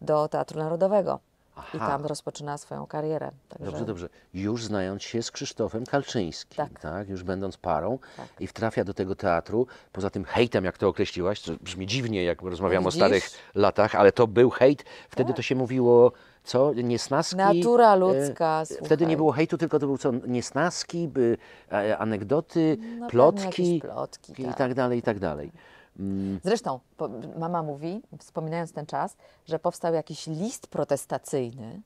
do Teatru Narodowego. Aha. i tam rozpoczyna swoją karierę. Także... Dobrze, dobrze. Już znając się z Krzysztofem Kalczyńskim, tak. tak? Już będąc parą tak. i trafia do tego teatru, poza tym hejtem, jak to określiłaś, to brzmi dziwnie, jak rozmawiam Widzisz? o starych latach, ale to był hejt. Wtedy tak. to się mówiło co? Niesnaski? Natura e, ludzka. Wtedy nie było hejtu, tylko to był co? Niesnaski, by, e, anegdoty, no, plotki, plotki tak. i tak dalej, i tak dalej. Mm. Zresztą po, mama mówi, wspominając ten czas, że powstał jakiś list protestacyjny,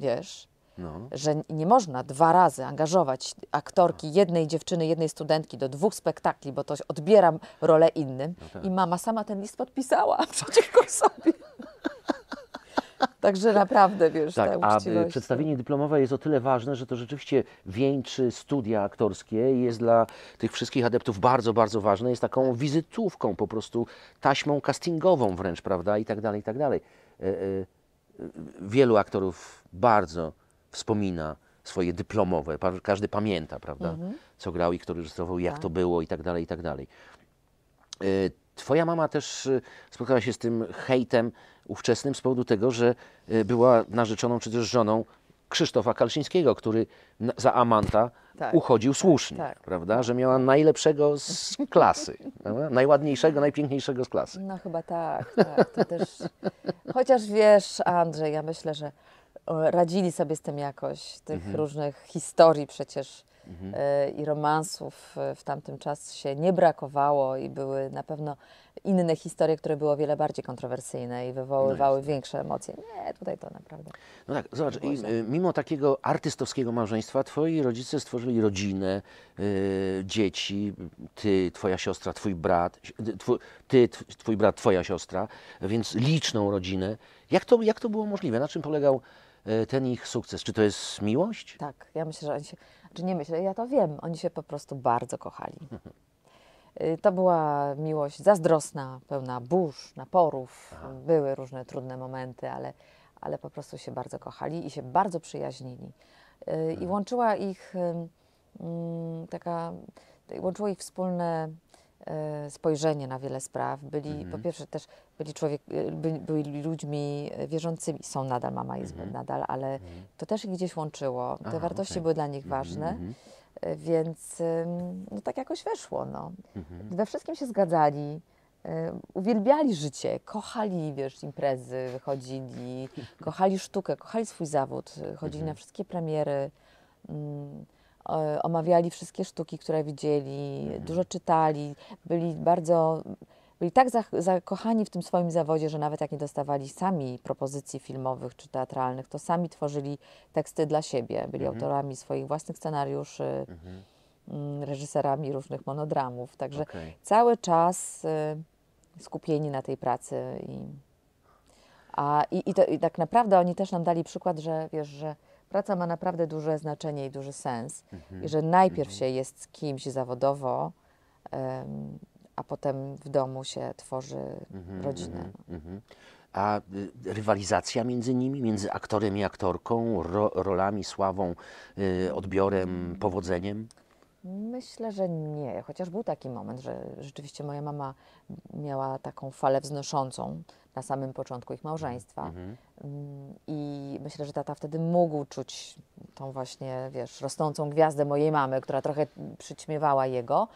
wiesz, no. że nie można dwa razy angażować aktorki tak. jednej dziewczyny, jednej studentki do dwóch spektakli, bo to odbieram rolę innym. No tak. I mama sama ten list podpisała przeciwko sobie. Także naprawdę, wiesz, tak, ta y, uczciwość. A tak. przedstawienie dyplomowe jest o tyle ważne, że to rzeczywiście wieńczy studia aktorskie jest dla tych wszystkich adeptów bardzo, bardzo ważne. Jest taką tak. wizytówką, po prostu taśmą castingową wręcz, prawda, i tak dalej, i tak dalej. E, e, wielu aktorów bardzo wspomina swoje dyplomowe, każdy pamięta, prawda, mhm. co grał i kto rejestrował, jak tak. to było i tak dalej, i tak dalej e, Twoja mama też y, spotkała się z tym hejtem ówczesnym z powodu tego, że y, była narzeczoną czy też żoną Krzysztofa Kalszyńskiego, który za Amanta tak, uchodził tak, słusznie, tak, tak. prawda? Że miała najlepszego z klasy, najładniejszego, najpiękniejszego z klasy. No chyba tak, tak. To też... Chociaż wiesz, Andrzej, ja myślę, że radzili sobie z tym jakoś, tych mhm. różnych historii przecież mhm. E, i romansów e, w tamtym czasie nie brakowało i były na pewno inne historie, które były o wiele bardziej kontrowersyjne i wywoływały no większe emocje. Nie, tutaj to naprawdę. No tak, zobacz, i, y, mimo takiego artystowskiego małżeństwa twoi rodzice stworzyli rodzinę, y, dzieci, ty, twoja siostra, twój brat, y, ty, twój brat, twoja siostra, więc liczną rodzinę. Jak to, jak to było możliwe? Na czym polegał E, ten ich sukces. Czy to jest miłość? Tak, ja myślę, że oni się, czy znaczy nie myślę, ja to wiem, oni się po prostu bardzo kochali. Mhm. Y, to była miłość zazdrosna, pełna burz, naporów, Aha. były różne trudne momenty, ale, ale po prostu się bardzo kochali i się bardzo przyjaźnili. Y, I mhm. łączyła ich mm, taka, łączyło ich wspólne E, spojrzenie na wiele spraw. Byli, mhm. po pierwsze też byli, człowiek, e, by, byli ludźmi e, wierzącymi. Są nadal, mama jest mhm. nadal, ale mhm. to też ich gdzieś łączyło. Te Aha, wartości okay. były dla nich mhm, ważne. Mhm. Więc no, tak jakoś weszło. No. Mhm. We wszystkim się zgadzali. Uwielbiali życie, kochali, wiesz, imprezy, wychodzili, kochali sztukę, kochali swój zawód, chodzili na wszystkie premiery. Mm, E, omawiali wszystkie sztuki, które widzieli, mhm. dużo czytali, byli bardzo byli tak zakochani w tym swoim zawodzie, że nawet jak nie dostawali sami propozycji filmowych czy teatralnych, to sami tworzyli teksty dla siebie, byli mhm. autorami swoich własnych scenariuszy, mhm. Mm, reżyserami różnych monodramów. Także okay. cały czas y, skupieni na tej pracy. I, a, i, i, to, i tak naprawdę oni też nam dali przykład, że wiesz, że praca ma naprawdę duże znaczenie i duży sens. Mhm. I że najpierw mhm. się jest z kimś zawodowo, um, a potem w domu się tworzy mhm. rodzinę. Mhm. mhm. A y, rywalizacja między nimi, między aktorem i aktorką, ro, rolami, sławą, y, odbiorem, powodzeniem? Myślę, że nie, chociaż był taki moment, że rzeczywiście moja mama miała taką falę wznoszącą na samym początku ich małżeństwa. Mhm. mhm. Mm, I myślę, że tata wtedy mógł czuć tą właśnie, wiesz, rosnącą gwiazdę mojej mamy, która trochę przyćmiewała jego,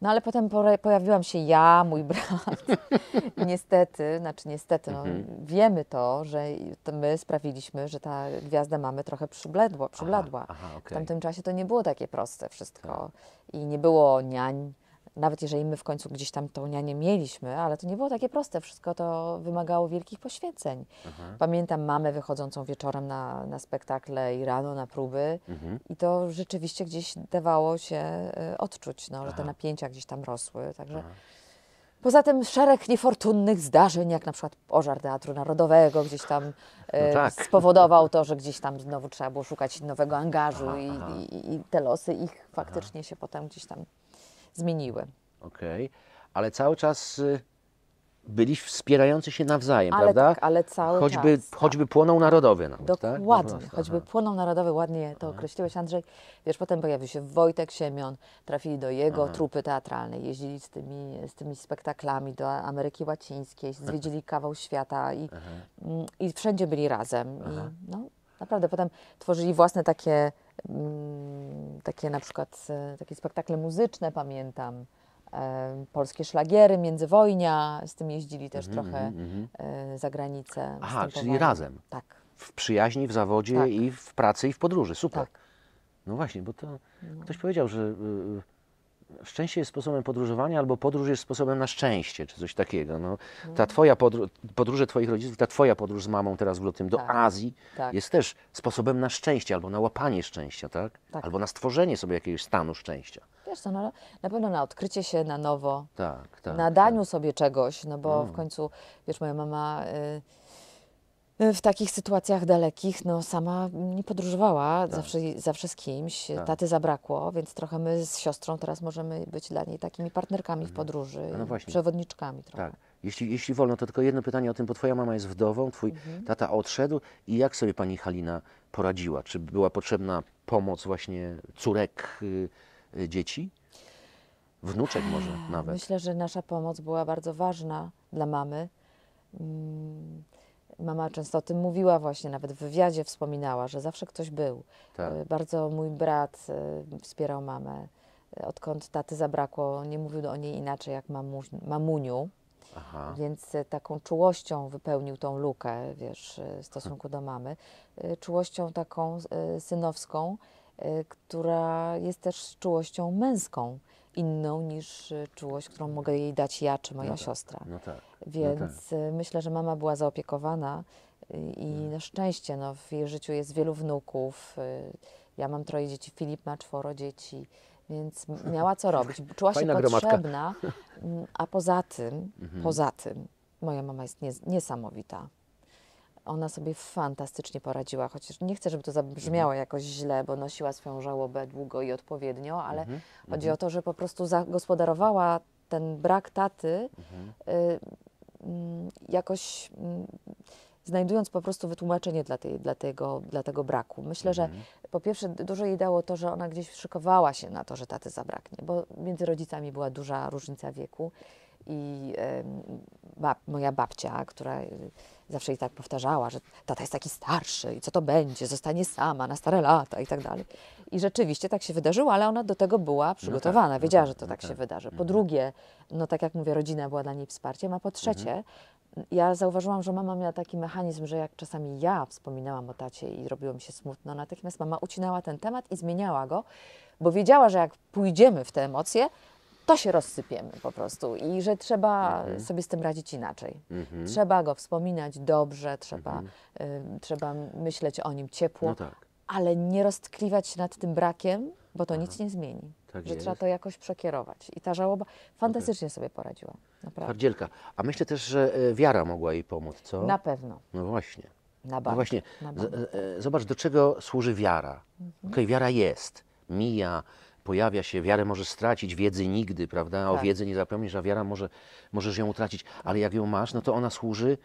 no ale potem pojawiłam się ja, mój brat. niestety, znaczy niestety, no, mhm. wiemy to, że my sprawiliśmy, że ta gwiazda mamy trochę przybledło, przybladła. Aha, aha, okay. W tamtym czasie to nie było takie proste wszystko. Tak. I nie było niań, nawet jeżeli my w końcu gdzieś tam tą nianię mieliśmy, ale to nie było takie proste, wszystko to wymagało wielkich poświęceń. Mhm. Pamiętam mamę wychodzącą wieczorem na, na spektakle i rano na próby mhm. i to rzeczywiście gdzieś dawało się y, odczuć, no, że te napięcia gdzieś tam rosły, także... Poza tym szereg niefortunnych zdarzeń, jak na przykład pożar Teatru Narodowego gdzieś tam no y, tak. spowodował to, że gdzieś tam znowu trzeba było szukać nowego angażu aha, i, aha. i, te losy ich faktycznie aha. się potem gdzieś tam zmieniły. Okej, ale cały czas y, byli wspierający się nawzajem, Ale prawda? tak, ale cały choćby, czas, tak. choćby płonął narodowy nawet, tak? Ładnie. No choćby aha. płonął narodowy, ładnie to mhm. określiłeś Andrzej. Wiesz, potem pojawił się Wojtek Siemion, trafili do jego mhm. trupy teatralnej, jeździli z tymi, z tymi spektaklami do Ameryki Łacińskiej, zwiedzili kawał świata i, mhm. mm, i wszędzie byli razem. I, no, Naprawdę, potem tworzyli własne takie, mm, takie na przykład e, takie spektakle muzyczne, pamiętam. E, polskie szlagiery, międzywojnia, z tym jeździli też mm trochę mm za granicę. Aha, czyli razem. Tak. W przyjaźni, w zawodzie tak. i w pracy i w podróży. Super. Tak. No właśnie, bo to no. ktoś powiedział, że. Y, y szczęście jest sposobem podróżowania, albo podróż jest sposobem na szczęście, czy coś takiego. No, mhm. ta twoja podróż, podróże twoich rodziców, ta twoja podróż z mamą teraz w lutym do tak, Azji tak. jest też sposobem na szczęście, albo na łapanie szczęścia, tak? tak? Albo na stworzenie sobie jakiegoś stanu szczęścia. Wiesz co, no, na pewno na odkrycie się na nowo, tak, tak, na daniu tak. sobie czegoś, no bo mm. w końcu, wiesz, moja mama... Y Y, w takich sytuacjach dalekich, no sama nie podróżowała, tak. zawsze, zawsze z kimś, tak. taty zabrakło, więc trochę my z siostrą teraz możemy być dla niej takimi partnerkami mhm. w podróży, no, no właśnie. przewodniczkami trochę. Tak. Jeśli, jeśli wolno, to tylko jedno pytanie o tym, bo twoja mama jest wdową, twój mhm. tata odszedł i jak sobie pani Halina poradziła? Czy była potrzebna pomoc właśnie córek, y, y, dzieci? Wnuczek może nawet. Myślę, że nasza pomoc była bardzo ważna dla mamy. Mm, Mama często o tym mówiła właśnie, nawet w wywiadzie wspominała, że zawsze ktoś był. Tak. E, bardzo mój brat e, wspierał mamę. E, odkąd taty zabrakło, nie mówił o niej inaczej jak mamu, mamuniu. Aha. Więc taką czułością wypełnił tą lukę, wiesz, w stosunku do mamy. Czułością taką synowską, która jest też czułością męską inną niż e, czułość, którą mogę jej dać ja czy moja no tak, siostra. No tak, no Więc no tak. E, myślę, że mama była zaopiekowana e, i mm. na szczęście no, w jej życiu jest wielu wnuków. Ja mam troje dzieci, Filip ma czworo dzieci, więc miała co robić. Czuła Fajna się potrzebna, gromadka. a poza tym, mhm. poza tym, moja mama jest nies niesamowita. Ona sobie fantastycznie poradziła, chociaż nie chcę, żeby to zabrzmiało mhm. jakoś źle, bo nosiła swoją żałobę długo i odpowiednio, ale mhm. chodzi mhm. o to, że po prostu zagospodarowała ten brak taty mhm. y, mm, jakoś mm, znajdując po prostu wytłumaczenie dla, tej, dla, tego, dla tego braku. Myślę, mhm. że po pierwsze dużo jej dało to, że ona gdzieś szykowała się na to, że taty zabraknie, bo między rodzicami była duża różnica wieku i y, bab, moja babcia, która y, Zawsze i tak powtarzała, że tata jest taki starszy i co to będzie, zostanie sama na stare lata i tak dalej. I rzeczywiście tak się wydarzyło, ale ona do tego była no przygotowana, tak, no tak, wiedziała, no tak, że to no tak, tak, się wydarzy. Po mhm. drugie, no tak jak mówię, rodzina była dla niej wsparciem, a po mhm. trzecie, mhm ja zauważyłam, że mama miała taki mechanizm, że jak czasami ja wspominałam o tacie i robiło mi się smutno, natychmiast mama ucinała ten temat i zmieniała go, bo wiedziała, że jak pójdziemy w te emocje, to się rozsypiemy po prostu i że trzeba mhm. sobie z tym radzić inaczej. Mhm. Trzeba go wspominać dobrze, trzeba, mhm. y, trzeba myśleć o nim ciepło, no tak. ale nie roztkliwać się nad tym brakiem, bo to Aha. nic nie zmieni. Tak że jest. trzeba to jakoś przekierować. I ta żałoba fantastycznie okay. sobie poradziła. Naprawdę. Twardzielka. A myślę też, że e, wiara mogła jej pomóc, co? Na pewno. No właśnie. Na bank. No właśnie. Na bank. Z, e, e, zobacz, do czego służy wiara. Mhm. Okej, okay, wiara jest, mija, pojawia się, wiarę możesz stracić, wiedzy nigdy, prawda? O tak. wiedzy nie zapomnisz, a wiara może, możesz ją utracić, ale jak ją masz, no to ona służy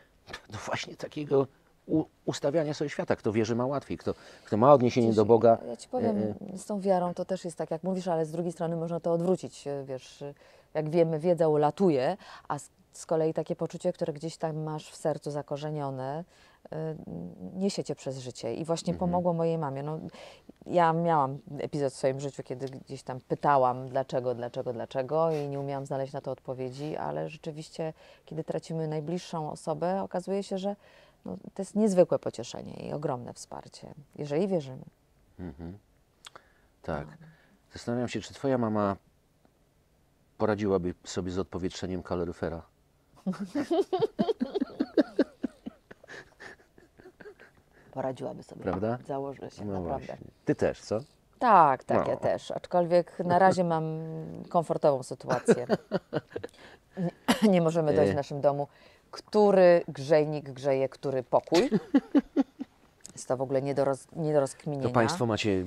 do właśnie takiego u, ustawiania sobie świata. Kto wierzy, ma łatwiej, kto, kto ma odniesienie Przecież do Boga. Ja ci powiem, e, e, z tą wiarą to też jest tak, jak mówisz, ale z drugiej strony można to odwrócić, e, wiesz, e, jak wiemy, wiedza ulatuje, a z, z kolei takie poczucie, które gdzieś tam masz w sercu zakorzenione, Y, niesiecie przez życie i właśnie mhm. pomogło mojej mamie. No, ja miałam epizod w swoim życiu, kiedy gdzieś tam pytałam dlaczego, dlaczego, dlaczego i nie umiałam znaleźć na to odpowiedzi, ale rzeczywiście, kiedy tracimy najbliższą osobę, okazuje się, że no, to jest niezwykłe pocieszenie i ogromne wsparcie, jeżeli wierzymy. Mhm. Tak. No. Zastanawiam się, czy Twoja mama poradziłaby sobie z odpowietrzeniem kaloryfera? poradziłaby sobie. Prawda? Założę się, no naprawdę. Właśnie. Ty też, co? Tak, tak, no. ja też. Aczkolwiek na razie mam komfortową sytuację. Nie, możemy dojść w e. naszym domu, który grzejnik grzeje który pokój. Jest to w ogóle nie do, roz, nie do rozkminienia. To Państwo macie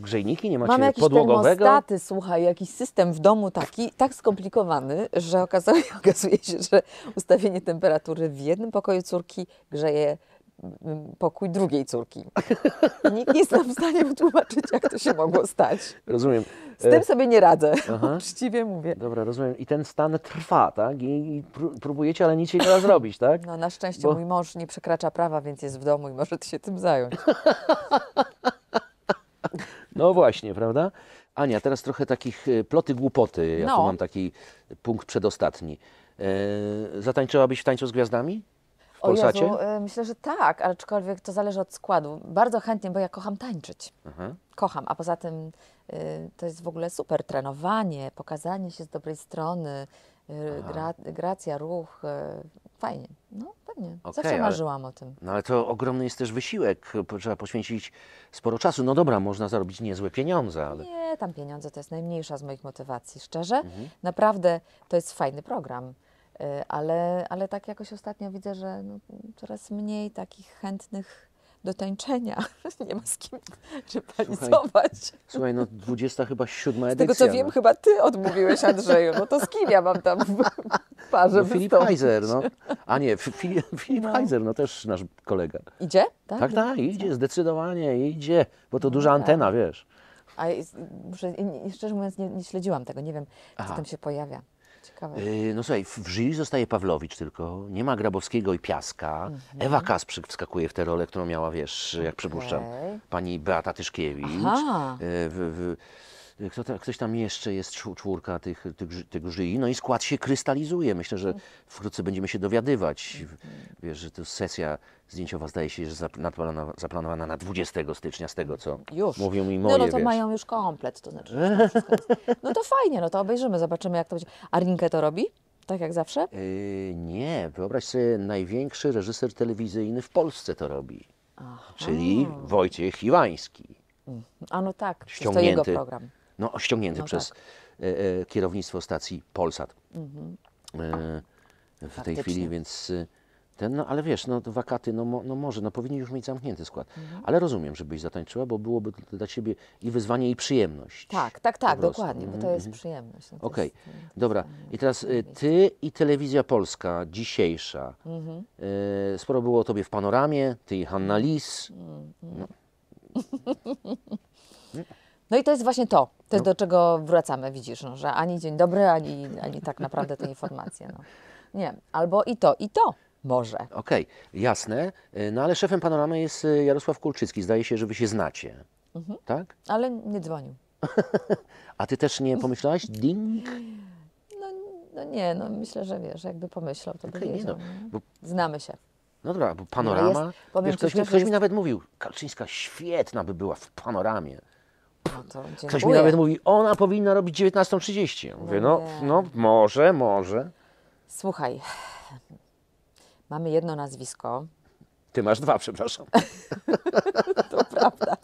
grzejniki, nie macie Mam jakiś podłogowego? Mamy słuchaj, jakiś system w domu taki, tak skomplikowany, że okazuje, okazuje się, że ustawienie temperatury w jednym pokoju córki grzeje pokój drugiej córki. Nikt nie jest w stanie wytłumaczyć, jak to się mogło stać. Rozumiem. Z tym e, sobie nie radzę, Aha. uczciwie mówię. Dobra, rozumiem. I ten stan trwa, tak? I próbujecie, ale nic się nie da zrobić, tak? No na szczęście Bo... mój mąż nie przekracza prawa, więc jest w domu i może ty się tym zająć. No właśnie, prawda? Ania, teraz trochę takich e, ploty głupoty. Ja no. tu mam taki punkt przedostatni. E, zatańczyłabyś w tańcu z gwiazdami? w Polsacie? Jezu, myślę, że tak, aczkolwiek to zależy od składu. Bardzo chętnie, bo ja kocham tańczyć. Mhm. Kocham, a poza tym y, to jest w ogóle super trenowanie, pokazanie się z dobrej strony, y, gra, gracja, ruch, y, fajnie. No pewnie, okay, zawsze marzyłam ale, o tym. No ale to ogromny jest też wysiłek, trzeba poświęcić sporo czasu. No dobra, można zarobić niezłe pieniądze, ale... Nie, tam pieniądze to jest najmniejsza z moich motywacji, szczerze. Mhm. Naprawdę to jest fajny program. E, ale, ale tak jakoś ostatnio widzę, że no, coraz mniej takich chętnych do tańczenia. Nie ma z kim rywalizować. Słuchaj, słuchaj, no 27 chyba edycja. Z tego co wiem, no. chyba ty odmówiłeś Andrzeju. No to z kim ja mam tam w parze no, Filip Heiser, no. A nie, Filip, Filip no. Heiser, no też nasz kolega. Idzie? Tak, tak, tak idzie, tak. zdecydowanie idzie, bo to no duża tak. antena, wiesz. A szczerze mówiąc, nie, nie, śledziłam tego, nie wiem, co Aha. tam się pojawia. Ciekawe. Y, no słuchaj, w żyli zostaje Pawlowicz tylko, nie ma Grabowskiego i Piaska. Mhm. Ewa Kasprzyk wskakuje w tę rolę, którą miała, wiesz, jak przypuszczam, pani Beata Tyszkiewicz. Y, y, kto ta, ktoś tam jeszcze jest, czwórka tych, tych, tych żyli. No i skład się krystalizuje. Myślę, że mhm. wkrótce będziemy się dowiadywać, mhm. wiesz, że to sesja zdjęciowa zdaje się, że zaplanowana, zaplanowana na 20 stycznia, z tego co już. mówią mi no, moje. No, no to wiesz. mają już komplet, to znaczy. No to fajnie, no to obejrzymy, zobaczymy jak to będzie. Arninkę to robi? Tak jak zawsze? Yy, nie, wyobraź sobie, największy reżyser telewizyjny w Polsce to robi. Aha. Czyli Wojciech Iwański. Mm, a no tak, ściągnięty, to jego program. No, ściągnięty no tak. przez tak. kierownictwo stacji Polsat. Mhm. E, w Faktycznie. tej chwili, więc y, ten, no, ale wiesz, no wakaty, no, no może, no powinni już mieć zamknięty skład. Mhm. Ale rozumiem, żebyś zatańczyła, bo byłoby to dla ciebie i wyzwanie, i przyjemność. Tak, tak, tak, dokładnie, bo to mhm, jest mhm. przyjemność. No Okej, okay. E, dobra. I teraz e, ty i telewizja polska dzisiejsza. Mhm. E, sporo było o tobie w panoramie, ty i Hanna mhm. Lis. Mhm. No. No i to jest właśnie to, to jest no. do czego wracamy, widzisz, no, że ani dzień dobry, ani, ani tak naprawdę te informacje. No. Nie, albo i to, i to może. Okej, okay, jasne. Y, no ale szefem Panoramy jest y, Jarosław Kulczycki. Zdaje się, że wy się znacie, mhm. tak? Ale nie dzwonił. A ty też nie pomyślałaś? Ding? No, no, nie, no myślę, że wiesz, jakby pomyślał, to okay, by wiedział. No, bo... Znamy się. No dobra, bo no panorama. Jest, wiesz, ktoś, mi, ktoś jest... mi nawet mówił, Kalczyńska świetna by była w panoramie. No ktoś mi nawet mówi, ona powinna robić 19.30. mówię, no, no, no może, może. Słuchaj, Mamy jedno nazwisko. Ty masz dwa, przepraszam. to prawda.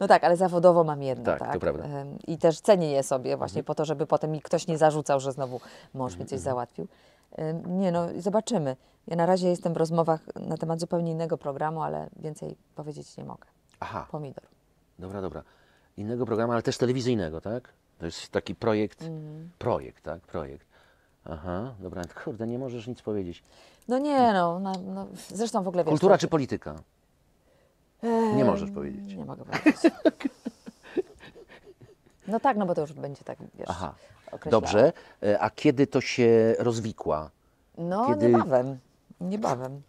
No tak, ale zawodowo mam jedno. Tak, tak? to prawda. I też cenię je sobie właśnie mhm. po to, żeby potem mi ktoś nie tak. zarzucał, że znowu mąż mi mhm, coś mhm. załatwił. Nie no, zobaczymy. Ja na razie jestem w rozmowach na temat zupełnie innego programu, ale więcej powiedzieć nie mogę. Aha. Pomidor. Dobra, dobra. Innego programu, ale też telewizyjnego, tak? To jest taki projekt, projekt, tak? Projekt. Aha, dobra, kurde, nie możesz nic powiedzieć. No nie, no, no, no zresztą w ogóle... Wiesz, Kultura to, tak- czy polityka? nie możesz powiedzieć. Nie mogę powiedzieć. no tak, no bo to już będzie tak, wiesz, Aha. Dobrze, e, a kiedy to się rozwikła? No kiedy... niebawem, niebawem.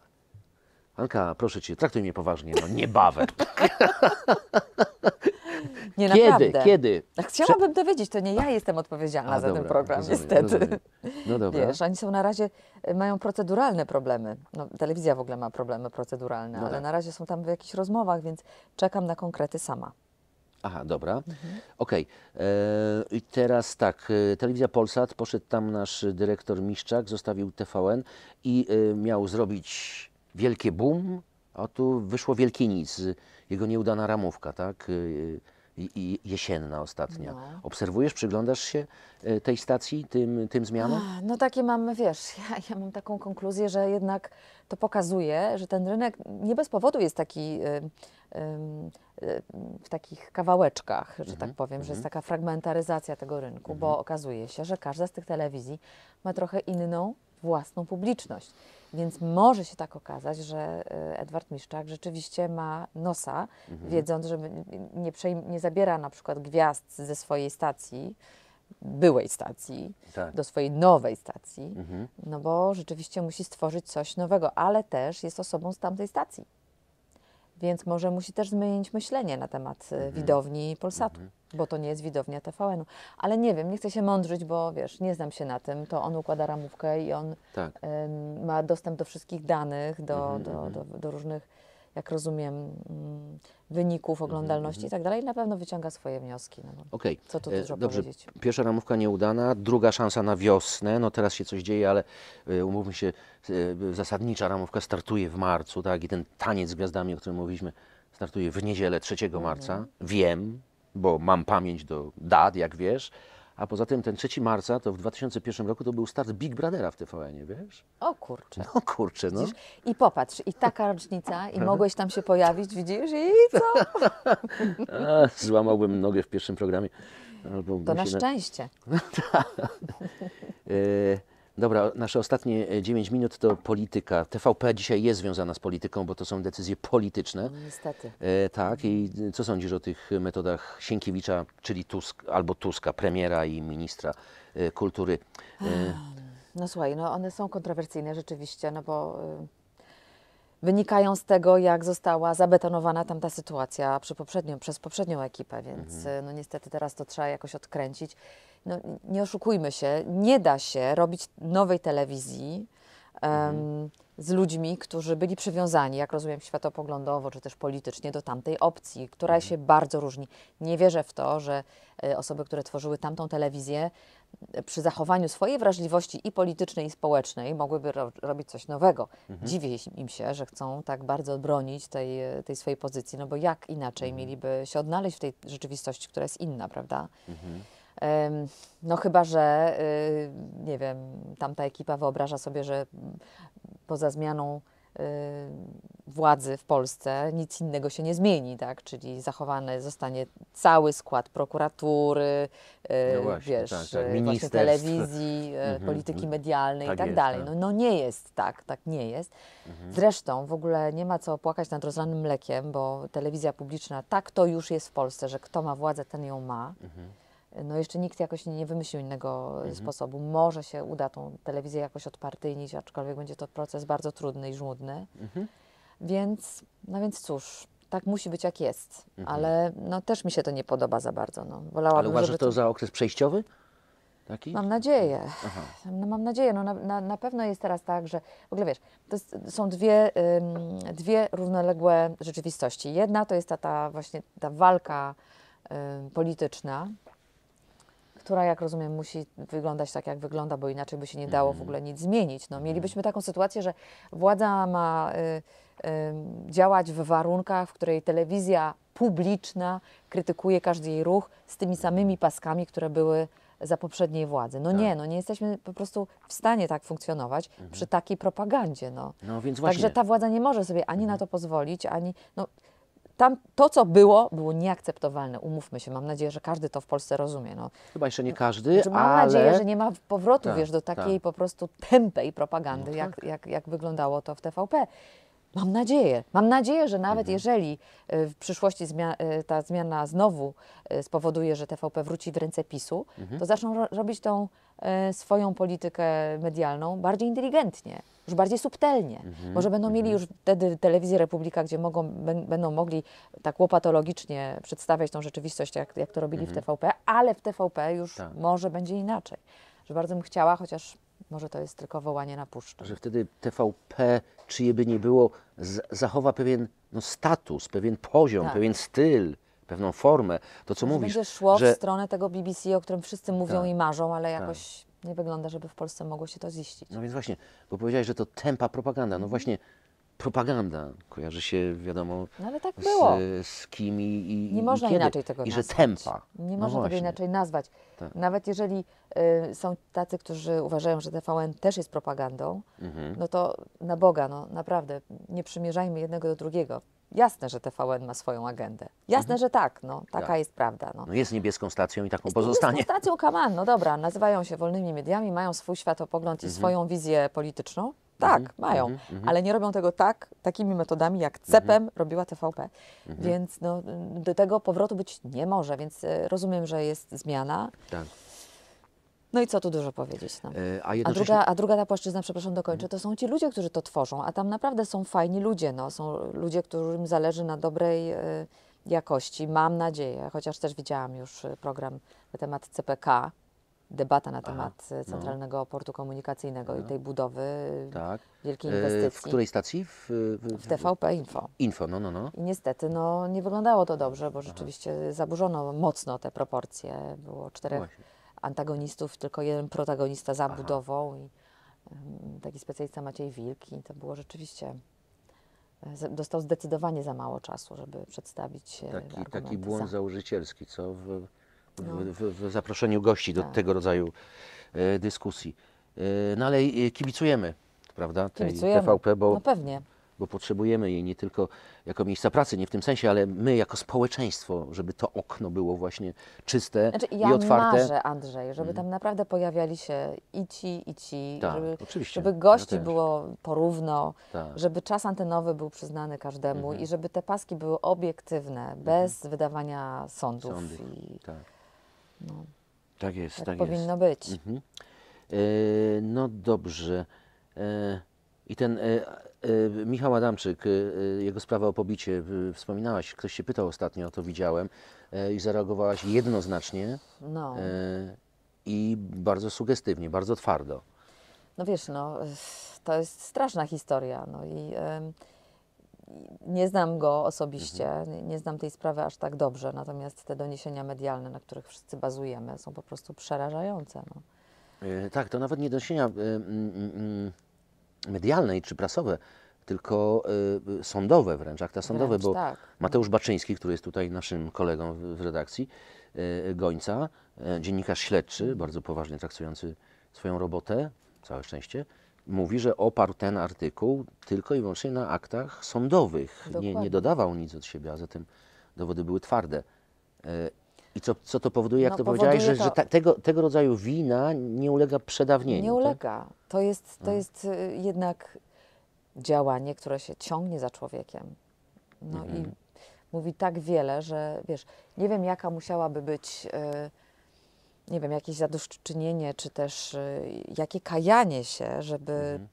Anka, proszę cię, traktuj mnie poważnie, no niebawem. Nie, kiedy, naprawdę. Kiedy? No, chciałabym dowiedzieć, to nie ja jestem odpowiedzialna A, za dobra, ten program, rozumiem, niestety. Rozumiem. No dobra. Wiesz, oni są na razie, y, mają proceduralne problemy. No, telewizja w ogóle ma problemy proceduralne, no ale tak. na razie są tam w jakichś rozmowach, więc czekam na konkrety sama. Aha, dobra. Mhm. Okej. Okay. E, I teraz tak, y, Telewizja Polsat, poszedł tam nasz dyrektor Miszczak, zostawił TVN i e, miał zrobić wielkie boom, a tu wyszło wielkie nic. Jego nieudana ramówka, tak? E, jesienna ostatnia. No. Obserwujesz, przyglądasz się e, tej stacji, tym, tym zmianom? No takie mam, wiesz, ja, ja mam taką konkluzję, że jednak to pokazuje, że ten rynek nie bez powodu jest taki y, y, y, w takich kawałeczkach, że tak mhm, powiem, że jest mhm. taka fragmentaryzacja tego rynku, bo mhm. okazuje się, że każda z tych telewizji ma trochę inną własną publiczność. Więc może się tak okazać, że e, Edward Miszczak rzeczywiście ma nosa, mhm. wiedząc, że nie, nie zabiera na przykład gwiazd ze swojej stacji, byłej stacji, tak. do swojej nowej stacji, mhm. no bo rzeczywiście musi stworzyć coś nowego, ale też jest osobą z tamtej stacji. Więc może musi też zmienić myślenie na temat y, mhm. widowni Polsatu, mhm. bo to nie jest widownia TVN-u. Ale nie wiem, nie chcę się mądrzyć, bo wiesz, nie znam się na tym. To on układa ramówkę i on tak. ma dostęp do wszystkich danych, do, mhm. do, mhm. do, do, różnych jak rozumiem, mm, wyników, oglądalności mm -hmm. i mhm. tak dalej, na pewno wyciąga swoje wnioski. No, Okej, okay. co tu e, dużo Dobrze. powiedzieć. Pierwsza ramówka nieudana, druga szansa na wiosnę, no teraz się coś dzieje, ale e, umówmy się, e, zasadnicza ramówka startuje w marcu, tak, i ten taniec z gwiazdami, o którym mówiliśmy, startuje w niedzielę 3 mhm. marca. Mm -hmm. Wiem, bo mam pamięć do dat, jak wiesz, a poza tym ten 3 marca, to w 2001 roku, to był start Big Brothera w tvn wiesz? O kurczę. No kurczę, no. Widzisz? I popatrz, i taka rocznica, i mogłeś tam się pojawić, widzisz, i co? złamałbym nogę w pierwszym programie. Albo to na szczęście. Na... Tak. E, Dobra, nasze ostatnie 9 e, minut to polityka. TVP dzisiaj jest związana z polityką, bo to są decyzje polityczne. No, niestety. E, tak, i e, co sądzisz o tych e, metodach Sienkiewicza, czyli Tusk, albo Tuska, premiera i ministra e, kultury? E, no słuchaj, no one są kontrowersyjne rzeczywiście, no bo wynikają z tego, jak została zabetonowana tamta sytuacja przy poprzednią, przez poprzednią ekipę, więc mhm. no niestety teraz to trzeba jakoś odkręcić no, nie oszukujmy się, nie da się robić nowej telewizji um, z ludźmi, którzy byli przywiązani, jak rozumiem, światopoglądowo czy też politycznie do tamtej opcji, która mhm. się bardzo różni. Nie wierzę w to, że e, osoby, które tworzyły tamtą telewizję, e, przy zachowaniu swojej wrażliwości i politycznej, i społecznej mogłyby ro robić coś nowego. Mhm. Dziwię im się, że chcą tak bardzo bronić tej, e, tej swojej pozycji, no bo jak inaczej mhm. mieliby się odnaleźć w tej rzeczywistości, która jest inna, prawda? Mhm. No chyba, że y, nie wiem, tamta ekipa wyobraża sobie, że mm, poza zmianą y, władzy w Polsce nic innego się nie zmieni, tak? Czyli zachowany zostanie cały skład prokuratury, y, no właśnie, wiesz, tak, tak. Właśnie telewizji, mhm, mhm. polityki medialnej tak i tak jest, dalej. Tak. No, no nie jest tak, tak nie jest. Mhm. Zresztą w ogóle nie ma co płakać nad rozlanym mlekiem, bo telewizja publiczna, tak to już jest w Polsce, że kto ma władzę, ten ją ma no jeszcze nikt jakoś nie wymyślił innego e, mhm. sposobu. Może się uda tą telewizję jakoś odpartyjnić, aczkolwiek będzie to proces bardzo trudny i żmudny. Mhm. Więc, no więc cóż, tak musi być jak jest, mhm. ale no też mi się to nie podoba za bardzo. No. Wolałabym, ale uważasz żeby... to za okres przejściowy? Taki? Mam nadzieję. No, mam nadzieję. No, na, na, na, pewno jest teraz tak, że w ogóle wiesz, to jest, są dwie, ym, dwie równoległe rzeczywistości. Jedna to jest ta, ta właśnie ta walka ym, polityczna, która, jak rozumiem, musi wyglądać tak, jak wygląda, bo inaczej by się nie dało w mhm. ogóle nic zmienić. No, mhm. mielibyśmy taką sytuację, że władza ma y, y, działać w warunkach, w której telewizja publiczna krytykuje każdy jej ruch z tymi samymi paskami, które były za poprzedniej władzy. No tak. nie, no nie jesteśmy po prostu w stanie tak funkcjonować mhm. przy takiej propagandzie. No. no więc właśnie. Także ta władza nie może sobie ani mhm. na to pozwolić, ani. No, tam to, co było, było nieakceptowalne. Umówmy się, mam nadzieję, że każdy to w Polsce rozumie. No. Chyba jeszcze nie no, każdy, mam ale... Mam nadzieję, że nie ma powrotu, tak, wiesz, do tak. takiej tak. po prostu tępej propagandy, no tak. jak, jak, jak wyglądało to w TVP. Mam nadzieję, mam nadzieję, że nawet mhm. jeżeli e, w przyszłości zmia e, ta zmiana znowu e, spowoduje, że TVP wróci w ręce PiSu, mhm. to zaczną ro robić tą e, swoją politykę medialną bardziej inteligentnie, już bardziej subtelnie. Mhm. Może będą mieli mhm. już wtedy telewizję Republika, gdzie mogą, będą mogli tak łopatologicznie przedstawiać tą rzeczywistość, jak, jak to robili w mhm. TVP, ale w TVP już tak. może będzie inaczej. Że bardzo bym chciała, chociaż może to jest tylko wołanie na puszczy. Że wtedy TVP, czyje by nie było, zachowa pewien no, status, pewien poziom, tak. pewien styl, pewną formę. To, co że mówisz. Będzie szło że... w stronę tego BBC, o którym wszyscy mówią tak. i marzą, ale tak. jakoś tak. nie wygląda, żeby w Polsce mogło się to ziścić. No więc właśnie, bo powiedziałeś, że to tempa propaganda. No mhm. właśnie, propaganda kojarzy się, wiadomo, no, tak z, z, kim i, i Nie i można kiedy, inaczej tego i nazwać. że tempa. Nie no można właśnie. tego inaczej nazwać. Tak. Nawet jeżeli y, są tacy, którzy uważają, że TVN też jest propagandą, mhm. no to na Boga, no naprawdę, nie przymierzajmy jednego do drugiego. Jasne, że TVN ma swoją agendę. Jasne, mhm. że tak, no, taka tak. jest prawda. No. no. jest niebieską stacją i taką jest pozostanie. Niebieską stacją, kaman, no dobra, nazywają się wolnymi mediami, mają swój światopogląd mhm. i swoją wizję polityczną. Tak, mhm, mają, mhm, mhm. ale nie robią tego tak, takimi metodami, jak CEPem mhm. robiła TVP. Więc no, do tego powrotu być nie może, więc e, rozumiem, że jest zmiana. Tak. No i co tu dużo powiedzieć. No. E, a, jednocześnie... a, druga, a druga ta płaszczyzna, przepraszam, dokończę, to są ci ludzie, którzy to tworzą, a tam naprawdę są fajni ludzie. No. Są ludzie, którym zależy na dobrej e, jakości, mam nadzieję, chociaż też widziałam już program na temat CPK, debata na temat Aha, e, no. Centralnego no. Portu Komunikacyjnego i tej budowy e, tak. wielkiej e, inwestycji. W której stacji? W, w, w, TVP Info. Info, no, no, no. I niestety no, nie wyglądało to dobrze, bo rzeczywiście Aha. zaburzono mocno te proporcje. Było czterech no Właśnie. antagonistów, tylko jeden protagonista za Aha. budową i taki specjalista Maciej Wilk i to było rzeczywiście dostał zdecydowanie za mało czasu, żeby przedstawić taki, argumenty. Taki błąd za. założycielski, co w, no. w, w zaproszeniu gości do tak. tego rodzaju e, dyskusji. E, no ale e, kibicujemy, prawda, tej kibicujemy. TVP, bo, no pewnie. bo potrzebujemy jej nie tylko jako miejsca pracy, nie w tym sensie, ale my jako społeczeństwo, żeby to okno było właśnie czyste znaczy, ja i otwarte. Ja marzę, Andrzej, żeby mm. tam naprawdę pojawiali się i ci, i ci, tak, żeby, oczywiście. żeby gości ja było porówno, tak. żeby czas antenowy był przyznany każdemu mm -hmm. i żeby te paski były obiektywne, bez mm -hmm. wydawania sądów. Sądy. I... Tak. No, tak jest, tak, tak powinno być. Mhm. E, no dobrze. E, I ten e, Michał Adamczyk, jego sprawa o pobicie, wspominałaś, ktoś się pytał ostatnio, o to widziałem i zareagowałaś jednoznacznie no. i bardzo sugestywnie, bardzo twardo. No wiesz, no, to jest straszna historia. No i nie znam go osobiście, mhm. nie znam tej sprawy aż tak dobrze, natomiast te doniesienia medialne, na których wszyscy bazujemy, są po prostu przerażające. No. Yy, tak, to nawet nie doniesienia yy, e, yy, medialne czy prasowe, tylko e, sądowe wręcz, akta sądowe, wręcz, bo tak. Mateusz Baczyński, który jest tutaj naszym kolegą w, w redakcji Gońca, dziennikarz śledczy, mhm. bardzo poważnie traktujący swoją robotę, całe szczęście, mówi, że oparł ten artykuł tylko i wyłącznie na aktach sądowych. Nie, nie, dodawał nic od siebie, a zatem dowody były twarde. E, I co, co to powoduje, jak no, to powiedziałeś, że, to... że ta, tego, tego rodzaju wina nie ulega przedawnieniu? Nie tak? ulega. Tak? To, jest, to jest y, jednak działanie, które się ciągnie za człowiekiem. No i mhm. mówi tak wiele, że wiesz, nie wiem jaka musiałaby być... Yy, nie wiem, jakieś zadośćuczynienie, czy też y, jakie kajanie się, żeby mhm.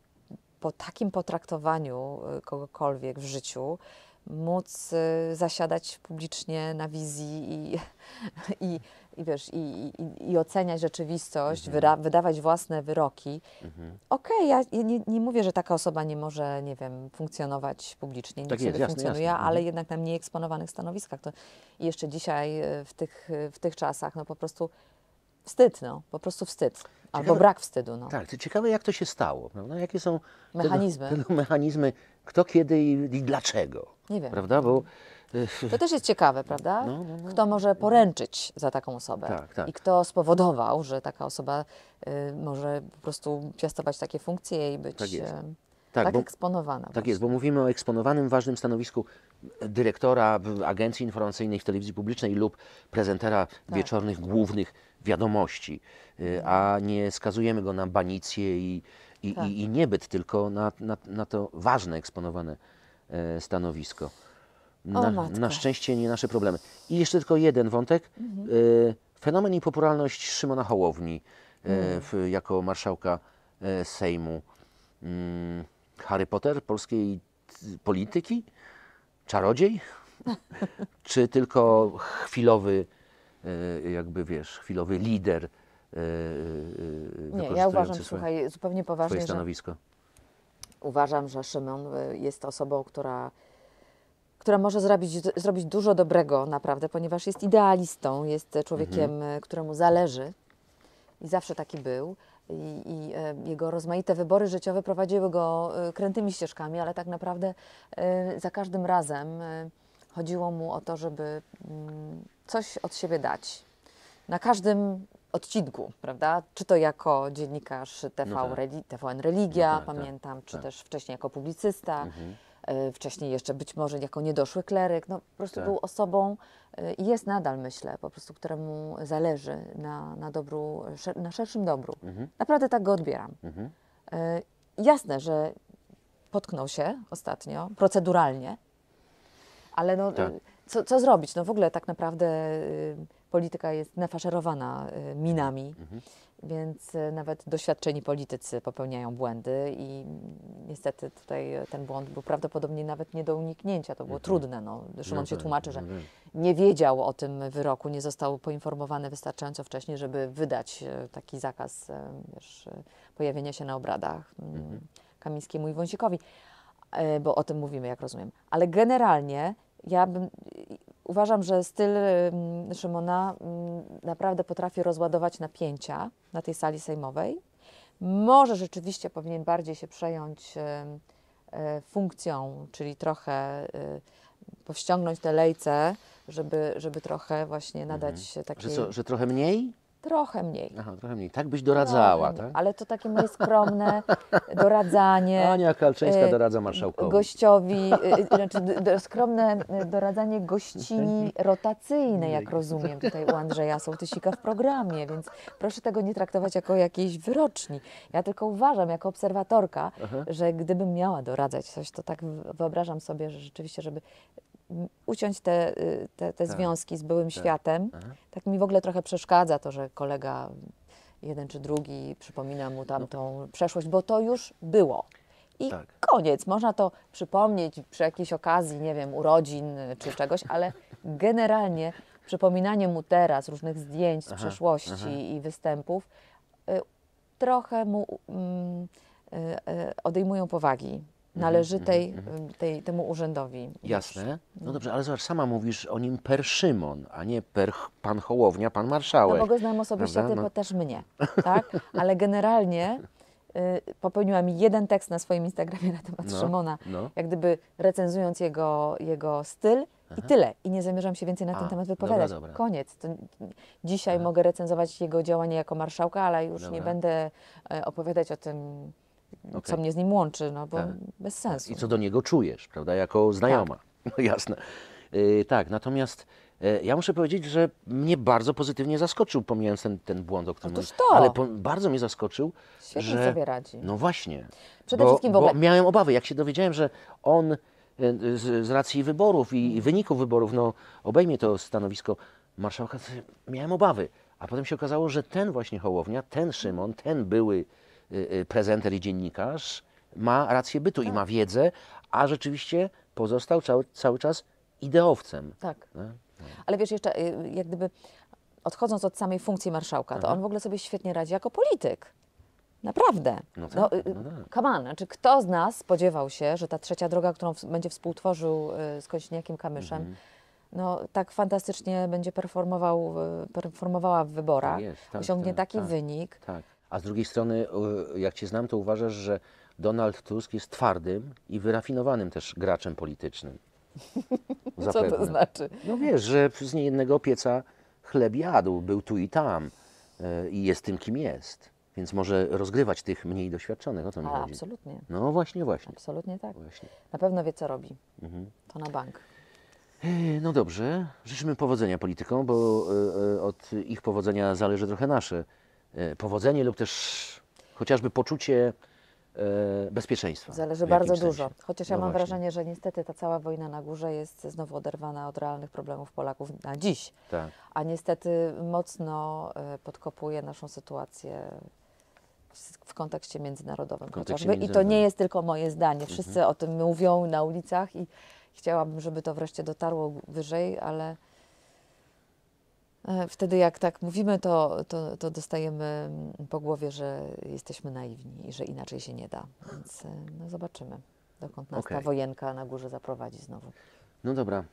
po takim potraktowaniu y, kogokolwiek w życiu móc y, zasiadać publicznie na wizji i, i, i wiesz, i, i, i oceniać rzeczywistość, mhm. wydawać własne wyroki. Mhm. Okej, okay, ja nie, nie, mówię, że taka osoba nie może, nie wiem, funkcjonować publicznie, nie tak jest, jasne, funkcjonuje, jasne. ale mhm. jednak na mniej eksponowanych stanowiskach. To jeszcze dzisiaj w tych, w tych czasach, no po prostu Wstyd, no, po prostu wstyd. Albo brak wstydu. No. Tak, ciekawe jak to się stało, prawda? jakie są mechanizmy. Tego, tego mechanizmy, kto, kiedy i, i, dlaczego. Nie wiem. Prawda? Bo, y, to też jest ciekawe, prawda? No, no, no. Kto może poręczyć za taką osobę tak, tak. i kto spowodował, że taka osoba y, może po prostu piastować takie funkcje i być tak, y, tak, tak bo, eksponowana. Tak właśnie. jest, bo mówimy o eksponowanym, ważnym stanowisku dyrektora agencji informacyjnej w telewizji publicznej lub prezentera tak. wieczornych głównych wiadomości, y, a nie skazujemy go na banicję i, i, tak. i, i niebyt, tylko na, na, na to ważne eksponowane e, stanowisko. Na, na, szczęście nie nasze problemy. I jeszcze tylko jeden wątek. Mhm. E, fenomen i popularność Szymona Hołowni mhm. jako marszałka Sejmu. Mm, Harry Potter polskiej polityki? Czarodziej? Czy tylko chwilowy E, jakby wiesz, chwilowy lider e, e, Nie, ja uważam, swoje, słuchaj, zupełnie poważnie, Twoje stanowisko. Że, uważam, że Szymon jest osobą, która która może zrobić, zrobić dużo dobrego naprawdę, ponieważ jest idealistą, jest człowiekiem, mhm. któremu zależy i zawsze taki był. I, i, jego rozmaite wybory życiowe prowadziły go krętymi ścieżkami, ale tak naprawdę za każdym razem chodziło mu o to, żeby mm, coś od siebie dać. Na każdym odcinku, prawda? Czy to jako dziennikarz TV, no tak. Reli TVN Religia, no tak, tak. pamiętam, tak, czy też wcześniej jako publicysta, mhm. y, wcześniej jeszcze być może jako niedoszły kleryk. No, po prostu tak. był osobą e, i y, jest nadal, myślę, po prostu, któremu zależy na, na dobru, szer na szerszym dobru. Mhm. Naprawdę tak go odbieram. Mhm. Y, jasne, że potknął się ostatnio, proceduralnie, ale no tak co, co zrobić? No w ogóle tak naprawdę y, polityka jest nafaszerowana y, minami, mhm. więc y, nawet doświadczeni politycy popełniają błędy i niestety tutaj ten błąd był prawdopodobnie nawet nie do uniknięcia, to było mhm. trudne. No. no Szymon no się tak, tłumaczy, że no nie wiedział o tym wyroku, nie został poinformowany wystarczająco wcześnie, żeby wydać y, taki zakaz y, wiesz, y, pojawienia się na obradach mm, mhm. Kamińskiemu i Wąsikowi, e, bo o tym mówimy, jak rozumiem. Ale generalnie ja bym, uważam, że styl mm, Szymona mm, naprawdę potrafi rozładować napięcia na tej sali sejmowej. Może rzeczywiście powinien bardziej się przejąć e, funkcją, czyli trochę e, powściągnąć te lejce, żeby, żeby trochę właśnie nadać mhm. takiej... Że, że trochę mniej? Trochę mniej. Aha, trochę mniej. Tak byś doradzała, tak? Ale to takie moje skromne doradzanie. Ania Kalczyńska e, doradza marszałkowi. Gościowi, e, e, znaczy skromne doradzanie gościni rotacyjnej, jak rozumiem tutaj u Andrzeja Sołtysika w programie, więc proszę tego nie traktować jako jakiejś wyroczni. Ja tylko uważam jako obserwatorka, Aha. że gdybym miała doradzać coś, to tak wyobrażam sobie, że rzeczywiście, żeby uciąć te, y, te, te tak. związki z byłym tak. światem. Aha. Tak. tak mi w ogóle trochę przeszkadza to, że kolega jeden czy drugi przypomina mu tamtą no. przeszłość, bo to już było. I tak. koniec. Można to przypomnieć przy jakiejś okazji, nie wiem, urodzin czy czegoś, ale generalnie przypominanie mu teraz różnych zdjęć z aha, przeszłości aha. i występów y, trochę mu mm, y, y, odejmują powagi Mhm, należytej mhm, mhm. tej, temu urzędowi. Jasne. No, no dobrze, ale zobacz, sama mówisz o nim per Szymon, a nie per ch- pan Hołownia, pan marszałek. No bo go znam osobiście, Prawda? ty No. też mnie, tak? Ale generalnie y, popełniłam jeden tekst na swoim Instagramie na temat No. Szymona, No. jak gdyby recenzując jego, jego styl i tyle. I nie zamierzam się więcej na A, ten temat wypowiadać. dobra. Koniec. To, dzisiaj mogę recenzować jego działanie jako marszałka, ale już nie będę e, opowiadać o tym, okay. co mnie z nim łączy, no bo tak. bez sensu. I co do niego czujesz, prawda, jako tak. znajoma. Tak. No jasne. Yy, tak, natomiast yy, ja muszę powiedzieć, że mnie bardzo pozytywnie zaskoczył, pomijając ten, ten błąd, o którym Otóż to. Ale po, bardzo mnie zaskoczył, Świetnie że... sobie radzi. No właśnie. Przede bo, wszystkim w ogóle... Bo miałem obawy, jak się dowiedziałem, że on y, z, z racji wyborów i, i wyników wyborów, no obejmie to stanowisko marszałka, miałem obawy. A potem się okazało, że ten właśnie Hołownia, ten Szymon, ten były Y, y, prezenter i dziennikarz ma rację bytu tak. i ma tak. wiedzę, a rzeczywiście pozostał cały, cały czas ideowcem. Tak. No. no. Ale wiesz, jeszcze y, jak gdyby odchodząc od samej funkcji marszałka, Aha. to on w ogóle sobie świetnie radzi jako polityk. Naprawdę. No tak, no, no tak. znaczy, kto z nas spodziewał się, że ta trzecia droga, którą będzie współtworzył z Koźniakiem Kamyszem, mm -hmm. no tak fantastycznie będzie performował, performowała w wyborach, tak jest, tak, osiągnie tak, taki tak, wynik a z drugiej strony, jak cię znam, to uważasz, że Donald Tusk jest twardym i wyrafinowanym też graczem politycznym. Zapewne. Co to znaczy? No wiesz, że z niejednego pieca chleb jadł, był tu i tam e, i jest tym, kim jest. Więc może rozgrywać tych mniej doświadczonych, o to mi A, chodzi. Absolutnie. No właśnie, właśnie. Absolutnie tak. Właśnie. Na pewno wie, co robi. Mhm. To na bank. E, no dobrze, życzymy powodzenia politykom, bo e, od ich powodzenia zależy trochę nasze E, powodzenie lub też chociażby poczucie e, bezpieczeństwa. Zależy bardzo dużo. Chociaż ja no mam właśnie. wrażenie, że niestety ta cała wojna na górze jest znowu oderwana od realnych problemów Polaków na dziś. Tak. A niestety mocno e, podkopuje naszą sytuację w kontekście międzynarodowym. W kontekście I to nie jest tylko moje zdanie. Mhm. Wszyscy mhm. o tym mówią na ulicach i chciałabym, żeby to wreszcie dotarło wyżej, ale E, wtedy jak tak mówimy, to, to, to, dostajemy mm, po głowie, że jesteśmy naiwni i że inaczej się nie da. Więc e, no, zobaczymy, dokąd nas okay. ta wojenka na górze zaprowadzi znowu. No dobra,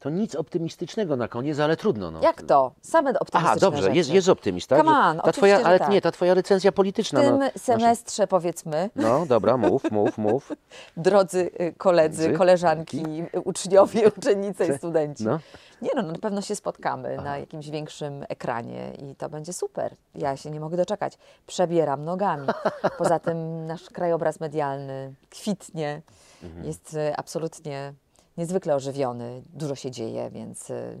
to nic optymistycznego na koniec, ale trudno. No. Jak to? Same optymistyczne Aha, dobrze, jest, jest optymist, tak? Come on, ta twoja, ale tak. nie, ta twoja recenzja polityczna. W tym no, semestrze nasze... powiedzmy. No, dobra, mów, mów, mów. Drodzy y, koledzy, koleżanki, y, uczniowie, uczennice i studenci. No. Nie no, no, na pewno się spotkamy Aha. na jakimś większym ekranie i to będzie super. Ja się nie mogę doczekać. Przebieram nogami. Poza tym nasz krajobraz medialny kwitnie. Mhm. Jest y, absolutnie niezwykle ożywiony, dużo się dzieje, więc y,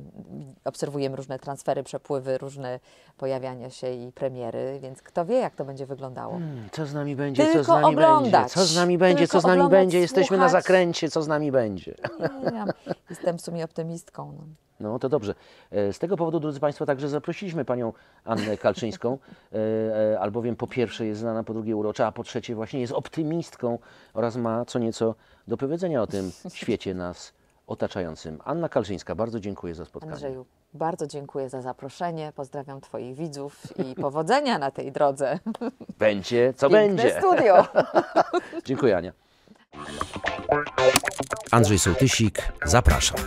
obserwujemy różne transfery, przepływy, różne pojawiania się i premiery, więc kto wie, jak to będzie wyglądało. Hmm, co z nami będzie, Tylko co z nami oglądać. będzie, co z nami będzie, Tylko co z nami oglądać, będzie, jesteśmy słuchać. na zakręcie, co z nami będzie. Nie, ja jestem w sumie optymistką. No. No to dobrze. E, z tego powodu, drodzy Państwo, także zaprosiliśmy Panią Annę Kalczyńską, e, e, albowiem po pierwsze jest znana, po drugie urocza, a po trzecie właśnie jest optymistką oraz ma co nieco do powiedzenia o tym świecie nas otaczającym. Anna Kalczyńska, bardzo dziękuję za spotkanie. Andrzeju, bardzo dziękuję za zaproszenie. Pozdrawiam Twoich widzów i powodzenia na tej drodze. Będzie, co Piękne będzie. studio. dziękuję, Ania. Andrzej Sołtysik, zapraszam.